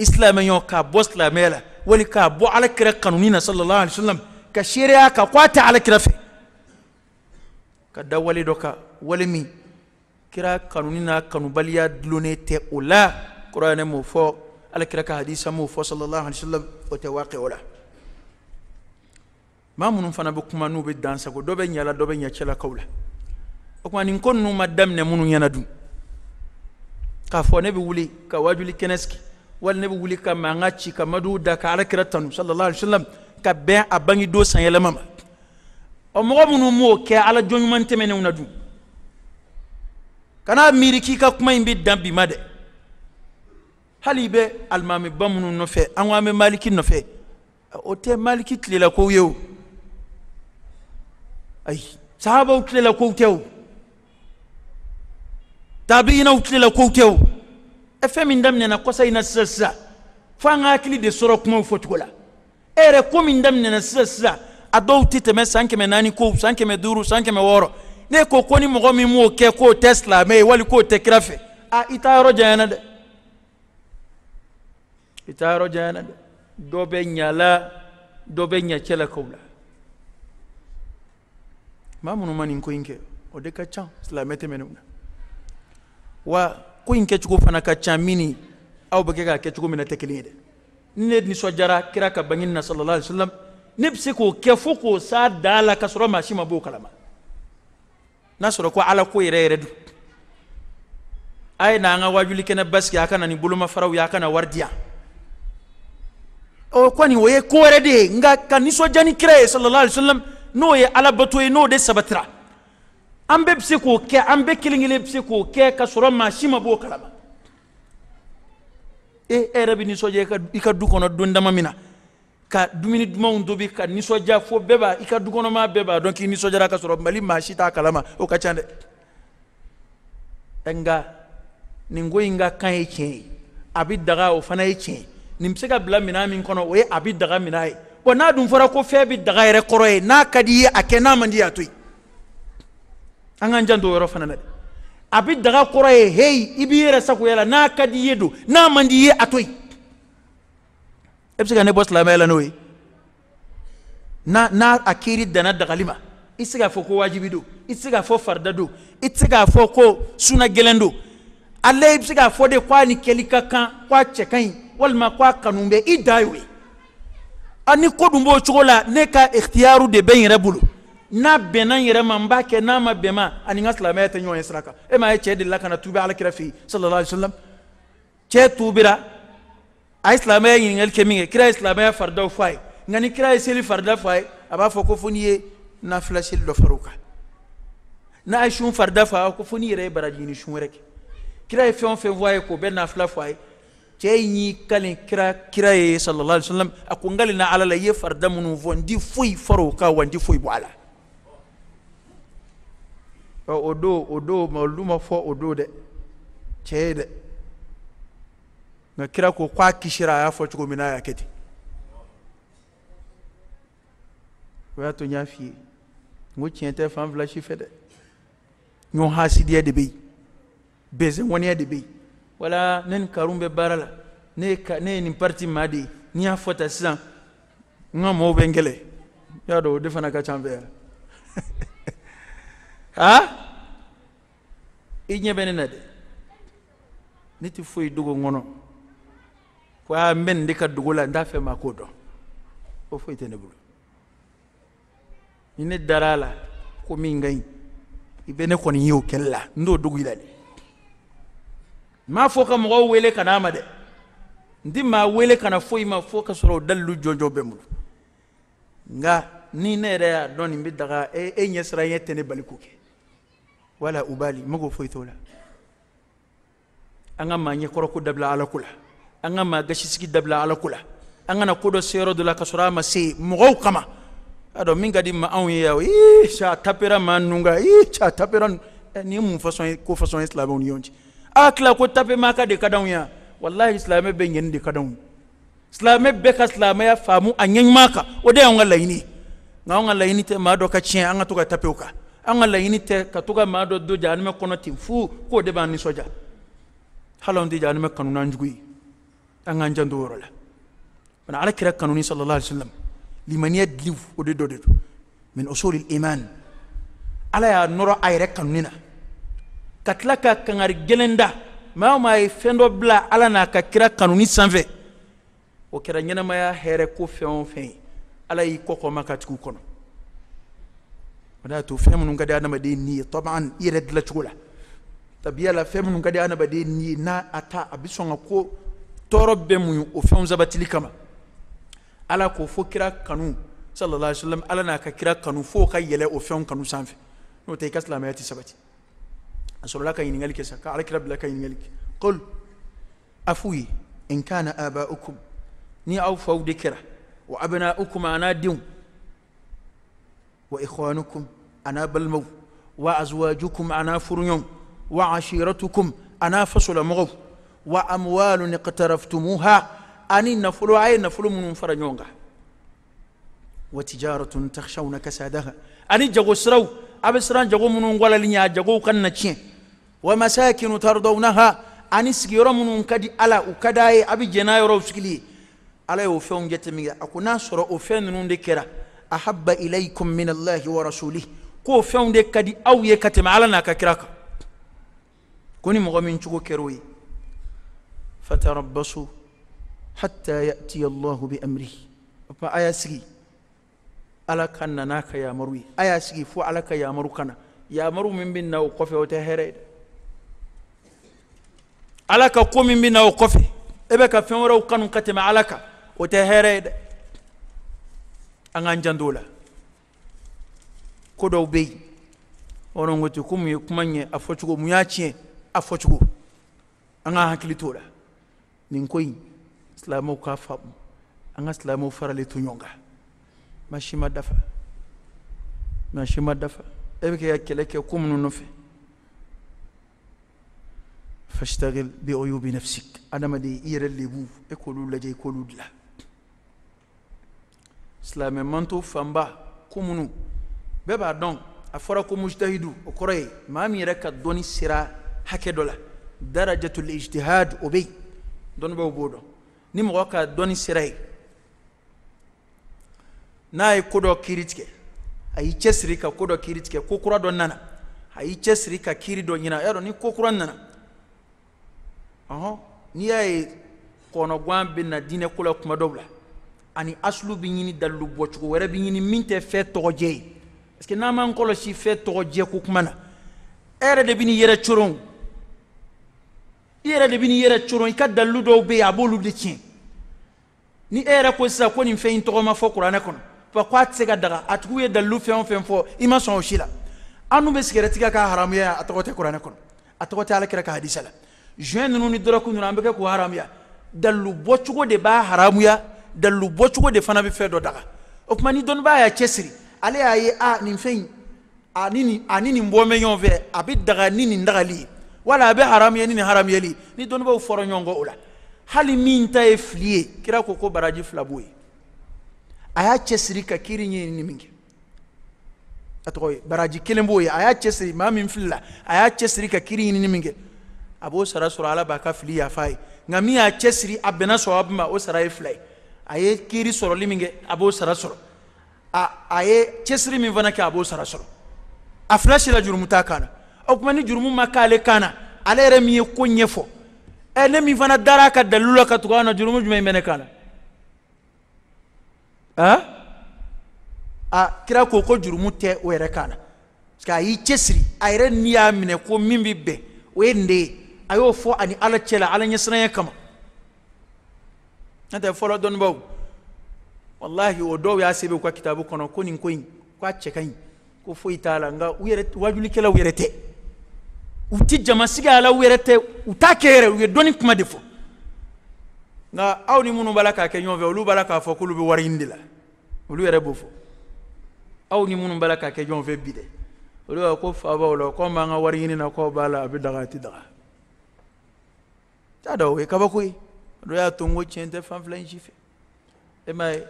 isilamɛɲɔgɔn k'a bɔ silamɛya la wali k'a bɔ alakira kanuni na sallallahu alaihi wasallam ka seereya kan ko a tɛ alakira fɛ ka da wale dɔ kan wale min kira kanuni n'a kanubaliya dulonnen tɛ o la kɔrɔ yɛrɛ m'o fɔ alakira ka hadisa m'o fɔ sallallahu alaihi wasallam o tɛ waaqi o la maa minnu fana bɛ kuma n'u bɛ dansago dɔ bɛ ɲɛla dɔ bɛ ɲɛcɛlakaw la o tuma nin ko ninnu ma daminɛ minnu ɲɛna dun k'a fɔ ne bɛ wuli ka wajuli kɛnɛ sigi wali ne bɛ wuli ka mankan ci ka madu da ka alakira tanu sallallahu alaihi wasallam ka bɛn a bange don sanyɛlɛma ma ɔ mɔgɔ minnu m'o kɛ ala jɔnɲuman tɛmɛnenw na dun kana miiri k'i ka kuma in bɛ dan bi ma dɛ hali i bɛ alimamiba minnu nɔfɛ an ko an bɛ maliki nɔfɛ o tɛ maliki tilela kow ye o ayi sahabaw tilela kow tɛ o tabiina tilela kow tɛ o ɛ fɛn min daminɛna kɔsa in na sisa sisan fo an ka hakili de soro kumaw fɔcogo la e yɛrɛ ko min daminɛna sisa sisan a dɔw tɛ tɛmɛ san kɛmɛ naani kow san kɛmɛ duuru san kɛmɛ wɔɔrɔ ne ko ko ni mɔgɔ min m'o kɛ k'o tɛ silamɛ ye wali k'o tɛ kira fɛ a i t'a yɔrɔ janyana dɛ i t'a yɔrɔ janyana dɛ dɔ bɛ ɲala dɔ bɛ ɲɛ cɛlakaw la maa minnu ma nin ko in kɛ o de ka can silamɛ tɛmɛnenw na wa ko in kɛcogo fana ka ca mini aw bɛ kɛ k'a kɛcogo min na tɛ kelen ye dɛ ni ne nisɔndiyara kira ka bange na sallallahu alaihi wasallam ne bɛ se k'o kɛ fo k'o s'a da la ka sɔrɔ maa si ma b'o kalama n'a sɔrɔ ko ala ko yɛrɛ yɛrɛ don a ye na an ka wajuli kɛnɛ basigi a kana ni bolomafaraw ye a kana wari di yan o kɔni o ye ko wɛrɛ de ye nka ka nisɔndiya ni kira ye sallallahu alaihi wasallam n'o ye alabato ye n'o de sabatira an bɛɛ bɛ se k'o kɛ an bɛɛ kelen kelen bɛ se k'o kɛ ka sɔrɔ maa si ma b'o kalama e e yɛrɛ bɛ nisɔndiya i ka du kɔnɔ don dama min na ka dumuni dumanw tobi ka nisɔndiya fo bɛɛ b'a i ka dukɔnɔmaa bɛɛ b'a dɔn k'i nisɔndiyara ka sɔrɔ mali maa si t'a kalama o ka ca dɛ ɛ nka nin ko in ka kan e e e. ye tiɲɛ ye a bɛ daga o fana ye tiɲɛ ye nin bɛ se ka bila minɛn min kɔnɔ o ye a bɛ daga minɛn ye bɔn n'a dun fɔra ko fɛn bɛ daga yɛrɛ kɔrɔ ye n'a ka d'i ye a kɛ n'a man d'i ye a to yen an k'an janto yɔrɔ fana na dɛ a bɛ daga kɔrɔ ye heyi i b'i yɛrɛ sagoya la n'a ka di i ye don n'a man di i ye a to yen e bɛ se ka ne bɔ silamɛya la n'o ye n'a n'a a kiri danna dagali ma i tɛ se k'a fɔ ko wajibi don i tɛ se k'a fɔ farida don i tɛ se k'a fɔ ko suna gɛlɛn don ale i bɛ se k'a fɔ de k'a ni kɛli ka kan k'a cɛ ka ɲi walima k'a kanu bɛ i da y'o ye a ni ko dun b'o cogo la ne ka ikhtiyaru de bɛ n yɛrɛ bolo. n'a bɛnna n yɛrɛ ma n b'a kɛ n'a ma bɛn ma ani n ka silamɛya tɛ ɲɔgɔn ye sira kan e m'a ye cɛ delila ka na tuubi alakira fɛ yen sallallahu alaihi wa sallam cɛ tuubira a ye silamɛya ɲininkali kɛ min kɛ kira ye silamɛya faridaw fɔ a ye nka ni kira ye seli farida fɔ a ye a b'a fɔ ko fo n'i ye nafila seli dɔ far'o kan n'a ye sun farida fɔ a ye ko fo n'i yɛrɛ ye baraji ɲini sun wɛrɛ kɛ kira ye fɛn o fɛn fɔ a ye k'o bɛɛ nafila fɔ a ye cɛ y'i kalen kira kira ye sallallahu alaihi wa sallam a ko n kalen na ala la i ye farida minnu fɔ n ti foyi far'o kan wa n ti foyi bɔ a la. Odo oɗo malluma fo odo de ceede no kira ko kwa kishira ya fo cogo min aya keti oya to ña fiye ngo tiɲɛtɛ fan fila si fɛ dɛ ɲɔn hasidiya de bɛ yen bɛnzɛn de bɛ wala ne ni karun la ne ka ne ye nin pariti ni y'a fɔ tan sisan n ka mɔgɔw bɛ y'a dɔn de fana ka ca ah i ɲɛ bɛ ne na dɛ ne tɛ foyi dogo n kɔnɔ ko aa n bɛ nin de ka dogo la n t'a fɛ maa k'o dɔn o foyi tɛ ne bolo ni ne dar'a la ko min ka ɲi i bɛ ne kɔni ye o kɛlɛ la n t'o dogo i la dɛ n m'a fɔ ka mɔgɔw wele ka n'a ma dɛ n ti maa wele ka na foyi ma fo ka sɔrɔ o dalilu jɔnjɔn bɛ n bolo nka ni ne yɛrɛ y'a dɔn nin bɛ daga e ɲɛ e sira ɲɛ tɛ ne bali k'o kɛ wala ubali mago foyi t'o la an ka maa ɲɛkɔrɔko dabila ala ko la an ka maa gasisigi dabila ala ko la an kana ko dɔ se yɔrɔ dɔ la ka sɔrɔ a ma se mɔgɔw kama a dɔn min ka di ma anw ye yan ii sa tapera maa ninnu kan ii sa tapera nin ye mun fasɔn ye ko fasɔn ye silamɛw ni ɲɔgɔn cɛ a tila ko tape maa ka de ka d'anw ye yan walahi silamɛ bɛ ɲɛni de ka d'anw ye silamɛ bɛɛ ka silamɛya faamu a ɲɛɲuman kan o de y'anw ka laɲini ye nka anw ka laɲini tɛ maa dɔ ka tiɲɛ an ka to ka tape o kan an ka laɲini tɛ ka to ka maa dɔ don jahanimɛ kɔnɔ ten fu k'o de b'an nisɔndiya hali anw tɛ jahanimɛ kanu n'an jugu ye an k'an janto o yɔrɔ la bana alakira kanuni sallallahu alaihi wasallam limaniya dili o de dɔ de don min usulil iman ala y'a nɔrɔ a yɛrɛ kanuni na ka tila ka kangari gɛlɛn da maa o maa ye fɛn dɔ bila ala n'a ka kira kanu ni sanfɛ o kɛra ɲɛnamaya hɛrɛ ko fɛn o fɛn ye ala y'i kɔkɔma ka tugu kɔnɔ ولا تفهم نون قد أنا بدي ني طبعا يرد لتقوله طب يلا فهم نون قد أنا بدي ني نا أتا أبيسون أكو ترب بمو وفهم زبتلي كما ala k'o fo kira kanu sallallahu alaihi wasallam ala n'a ka kira kanu fo ka yɛlɛ o fɛnw kanu sanfɛ n'o tɛ i ka silamɛya tɛ sabati a sɔrɔla ka ɲininkali kɛ sa ka ala kira bila ka ɲininkali kɛ qul a f'u ye in kana aba'ukum ni aw faw de kɛra wa abna'ukum a n'a denw وإخوانكم أنا بالمو وأزواجكم أنا فرنيون وعشيرتكم أنا فصل مغو وأموال اقترفتموها أني نفلو أي نفلو من فرنيونغا وتجارة تخشون كسادها أني جغو سرو أبسران جغو من ولا لنيا جغو قنة ومساكن ترضونها ani سكيرا من كدي ألا ala أبي جنايرو d'a ألا a bɛ jɛn ناصر yɔrɔw نون ala y'o أحب إليكم من الله ورسوله كو فيون دي كدي أو يكتم على ناكا كراكا كوني مغمين شكو كروي فتربصوا حتى يأتي الله بأمره ما آية سيجي ala kanna n'a ka yamaru ye a y'a sigi fo ala ka yamaru kana yamaru min bɛ na o kɔfɛ o tɛ hɛrɛ ye dɛ ala ka ko min bɛ na o kɔfɛ e bɛ ka fɛn wɛrɛw kanu ka tɛmɛ ala kan o tɛ hɛrɛ ye dɛ an k'an janto o la ko dɔw bɛ yen hɔrɔn ko ten ko mun ye kuma ɲɛ a fɔcogo mun y'a tiɲɛ a fɔcogo an k'an hakili t'o la nin ko in silamɛw k'a faamu an ka silamɛw faralen to ɲɔgɔn kan maa si ma dafa maa si ma dafa e bɛ kɛ ka kɛlɛ kɛ ko minnu nɔfɛ fasitagil bi oyubi nafsik adamaden i yɛrɛ lebu e k'olu lajɛ i k'olu dilan silamɛmanto fanba komunu bɛɛ b'a dɔn a fɔra ko mujtahidu o kɔrɔ ye maa min yɛrɛ ka dɔni sera hakɛ dɔ la darajatul ijtihad o bɛ yen dɔnnibaw b'o dɔn ni mɔgɔ ka dɔnni sera yen n'a ye ko dɔ kiiri tigɛ a y'i cɛsiri ka ko dɔ kiiri tigɛ ko kura dɔ nana a y'i cɛsiri ka kiiri dɔ ɲina y'a ni ko kura nana ɔhɔn n'i y'a ye kɔnɔguwan bɛ na diinɛ ko la kuma dɔw la ani asulu bi ɲini dalilu bɔcogo wɛrɛ bi ɲini min tɛ fɛn tɔgɔjɛ ye parce que n'an m'an kɔlɔsi fɛn tɔgɔjɛ ko kuma na e yɛrɛ de bi n'i yɛrɛ coron i yɛrɛ de bi n'i yɛrɛ coron i ka dalilu dɔw bɛ yen a b'olu de tiɲɛ ni e yɛrɛ ko sisan ko nin fɛn in tɔgɔ ma fɔ kuranɛ kɔnɔ fa ko a tɛ se ka daga a tigiw ye dalilu fɛn o fɛn fɔ i ma sɔn o si la an dun bɛ sigɛrɛti kɛ k'a haramuya a tɔgɔ tɛ kuranɛ kɔnɔ a tɔgɔ tɛ alakira ka hadisa la zuwɛn ninnu ni dɔrɔku ninnu an bɛ kɛ k'o haramuya dalilu bɔcogo de b'a haramuya dalu bɔcogo de fana bɛ fɛn dɔ daga o tuma ni dɔnnibaa y'a cɛsiri ale y'a ye ah, a nin fɛn in ani nin ani nin bɔ bɛ ɲɔgɔn fɛ a bɛ daga ni nin dagali ye wala a bɛ haramu ni nin haramu yeli ni dɔnnibaw fɔra ɲɔgɔn kɔ o la hali min ta ye fili ye kira ko ko baraji fila b'o ye a y'a cɛsiri ka kiiri ni min kɛ a tɔgɔ ye baraji kelen b'o ye a y'a cɛsiri maa min filila a y'a cɛsiri ka kiiri ɲinini min kɛ a b'o sara sɔrɔ ala b'a ka fili yafa ye nka min y'a cɛsiri a bɛnna sɔrɔ a ma o sara ye fila ye a ye kiiri sɔrɔli min kɛ a b'o sara sɔrɔ a a ye cɛsiri min fana kɛ a b'o sara sɔrɔ a fila sira jurumu t'a kan na o tuma ni jurumu ma k'ale kan na ale yɛrɛ min ye ko ɲɛfɔ ɛ ne min fana dara a ka dalilu la ka tugu a na jurumu jumɛn bɛ ne kan na han a kira ko ko jurumu tɛ o yɛrɛ kan na parce que a y'i cɛsiri a yɛrɛ ni y'a minɛ ko min bɛ bɛn o ye nin de ye a y'o fɔ ani ala cɛla ala ɲɛsiranya kama n'o tɛ fɔlɔ dɔnnibaw walahi o dɔw y'a sɛbɛn u ka kitabu kɔnɔ ko nin ko in k'a cɛ ka ɲi ko foyi t'a la nka u yɛrɛ wajulikɛlaw yɛrɛ tɛ u ti jamasigi a la u yɛrɛ tɛ u t'a kɛ yɛrɛ u ye dɔnni kuma de fɔ nka aw ni minnu b'a la k'a kɛ ɲɔgɔn fɛ olu b'a la k'a fɔ k'olu bɛ wari ɲini de la olu yɛrɛ b'o fɔ aw ni minnu b'a la k'a kɛ ɲɔgɔn fɛ bi dɛ olu b'a ko fa b'aw la k'anw b'an ka wari ɲini na k'aw b'a la a bɛ daga a tɛ daga t'a da o ye kabako ye. ro ya to n wo tiɲɛ tɛ fan fila in si fɛ e m'a ye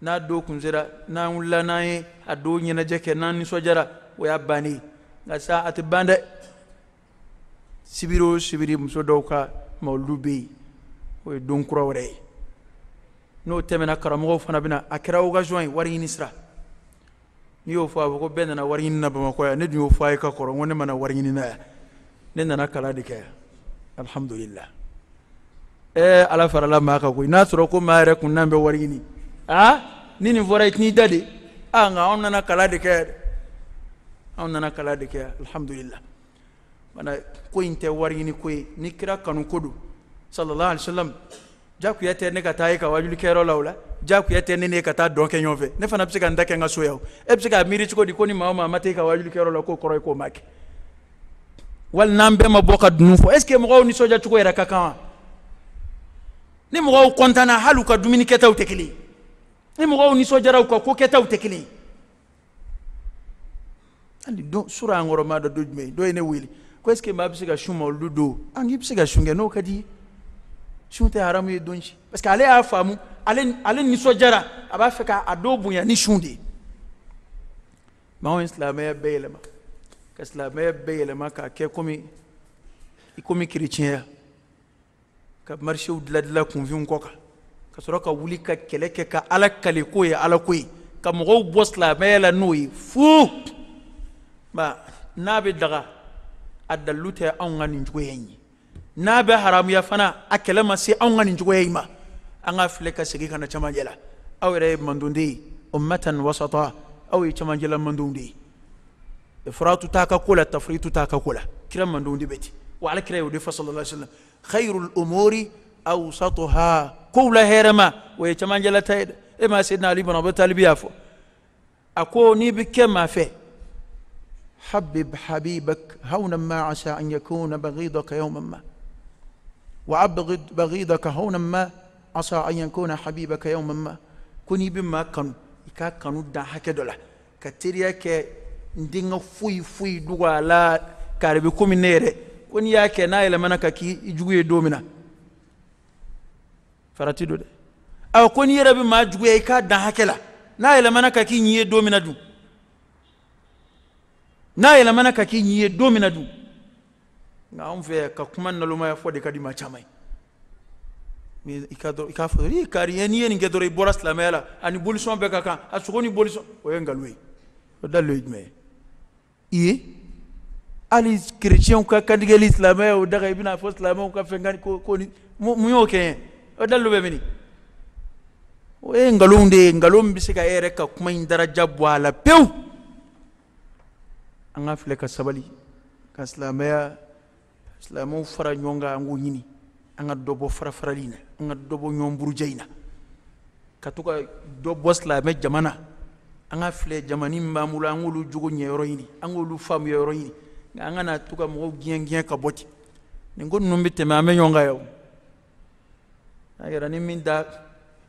n'a do kun sera n'an wulila n'an ye a do ɲɛnajɛ kɛ n'an nisɔndiyara o y'a bannen ye nka sa a tɛ ban dɛ sibiri o sibiri muso dɔw ka mawulu bɛ yen o ye don kura wɛrɛ ye n'o tɛmɛna karamɔgɔw fana bɛ na a kɛra occasion ye wari ɲini sira n'i y'o fɔ a bɛ ko bɛɛ nana wari ɲini na bamakɔ yan ne dun y'o fɔ a ye ka kɔrɔ n ko ne mana wari ɲini na yan ne nana kalan de kɛ yan alihamudulilayi ee ala farala maa ka koyi n'a sɔrɔ ko maa yɛrɛ kun n'an bɛ wari ɲini ah ni nin fɔra i t'i da de a nka anw nana kala de kɛ yɛrɛ anw nana kala de kɛ alihamudulila wala ko in tɛ wari ɲini ko ye ni kira kanu ko don sallallahu alaihi wa sallam jakuya tɛ ne ka taa e ka wajuli kɛyɔrɔ la o la jakuya tɛ ne ni e ka taa dɔn kɛ ɲɔgɔn fɛ ne fana bɛ se ka n ta kɛ n ka so yan o e bɛ se k'a miiri cogo di ko ni maa o maa ma taa e ka wajuli kɛyɔrɔ la k'o kɔrɔ ye k'o ma kɛ wali n'an bɛɛ ma bɔ ka dunun fɔ est ce que mɔgɔw nisɔndiya cogo yɛrɛ ka kan wa ni mɔgɔw kɔntana hali u ka dumunikɛtaw tɛ kelen ni mɔgɔw nisɔndiyara u ka kokɛtaw tɛ kelen hali don sura an kɔrɔ maa dɔ don jumɛn dɔ ye ne wele ko est ce que maa bɛ se ka sun ma olu don an k'i bɛ se ka sun kɛ n'o ka di i ye sun tɛ haramu ye don si parce que ale y'a faamu ale ale nisɔndiyara a b'a fɛ k'a dɔw bonya ni sun de ye maaw ye silamɛya bɛɛ yɛlɛma ka silamɛya bɛɛ yɛlɛma k'a kɛ komi i komi kerecɛnya ka marisew dila dila kunfinw kɔ kan ka sɔrɔ ka wuli ka kɛlɛ kɛ ka ala kale ko ye ala ko ye ka mɔgɔw bɔ silamɛya la n'o ye fu ba n'a bɛ daga a dalilu tɛ anw ka nin cogoya in ye n'a bɛ haramuya fana a kɛlɛ ma se anw ka nin cogoya in ma an ka filɛ ka segin ka na camancɛ la aw yɛrɛ ye mandonden ye ummatan wasata aw ye camancɛla mandenw de ye ifratu t'a ka ko la tafritu t'a ka ko la kira mandenw de bɛ ten wa alakira y'o de fɔ sallallahu alaihi خير الأمور أوسطها كولا هيرما ويتمان جلتايد إما سيدنا علي بن أبي طالب يافو أكو نيب كما في حبب حبيبك هونا ما عسى أن يكون بغيضك يوما ما وأبغض بغيضك هونا ما عسى أن يكون حبيبك يوما ما كوني بما كانوا إكا كانوا دا حكدولا كتيريا كي ندين فوي فوي دوالا كاربكم نيري koni y'a ke n'a yɛlɛmana manaka k'i jugu ye don farati do de aw koni n'i rabbi ma maa juguya k'a da hakela n'a yɛlɛmana manaka k'i nyi ye don min na dun manaka k'i nyi ye don min na on nka ka kuma nalomaya fɔ de ka di ma caman mi ikado ikafo ri k'a fɔ dɔrɔn i kari ye n'i ye nin kɛ dɔrɔn i bɔra silamɛya ani bolisɔn be kaka kan a sogo ni o ye nkalon ye o dalilu ye i hali kereciyɛnw ka kandigɛli silamɛw daga i bena fɔ ka fɛnkani ko ni mun y'o kɛɲɛ o dalilu bɛ mini o ye ngalonw de ye se ka e ka kuma ɲi daraja bɔ a an ka ka sabali ka silamɛya silamɛw fara ɲɔgɔn ka an an ka dɔ bɔ farafarali an ka dɔ bɔ ka to ka dɔ bɔ jamana an ka jamani min b'an bolo an k'olu jogo ɲɛyɔrɔ ɲini an k'olu nka an kana to ka mɔgɔw gɛn ka bɔ ten nin ko ninnu bɛ tɛmɛ an bɛ ɲɔgɔn kan yan n'a kɛra ni min da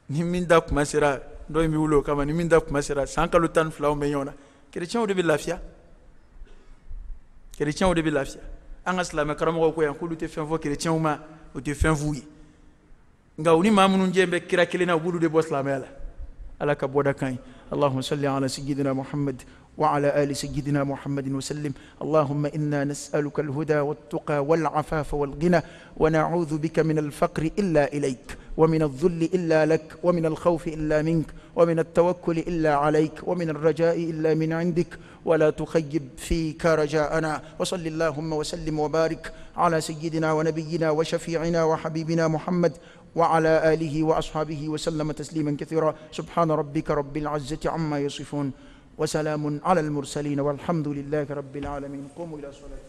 ni min da kuma sera dɔ in bɛ wuli o kama ni min da kuma sera san kalo tan ni filaw bɛ ɲɔgɔn na kerecɛnw de bɛ lafiya kerecɛnw de bɛ lafiya an ka silamɛ karamɔgɔw ko yan k'olu tɛ fɛn fɔ kerecɛnw ma u tɛ fɛn f'u ye nka u ni maa minnu jɛ bɛ kira kelen na u b'olu de bɔ silamɛya la ala ka bɔda kan ye allahumma salli ala sayyidina muhammad وعلى آل سيدنا محمد وسلم اللهم إنا نسألك الهدى والتقى والعفاف والغنى ونعوذ بك من الفقر إلا إليك ومن الذل إلا لك ومن الخوف إلا منك ومن التوكل إلا عليك ومن الرجاء إلا من عندك ولا تخيب فيك رجاءنا وصل اللهم وسلم وبارك على سيدنا ونبينا وشفيعنا وحبيبنا محمد وعلى آله وأصحابه وسلم تسليما كثيرا سبحان ربك رب العزة عما يصفون وسلام على المرسلين والحمد لله رب العالمين قوموا إلى صلاتكم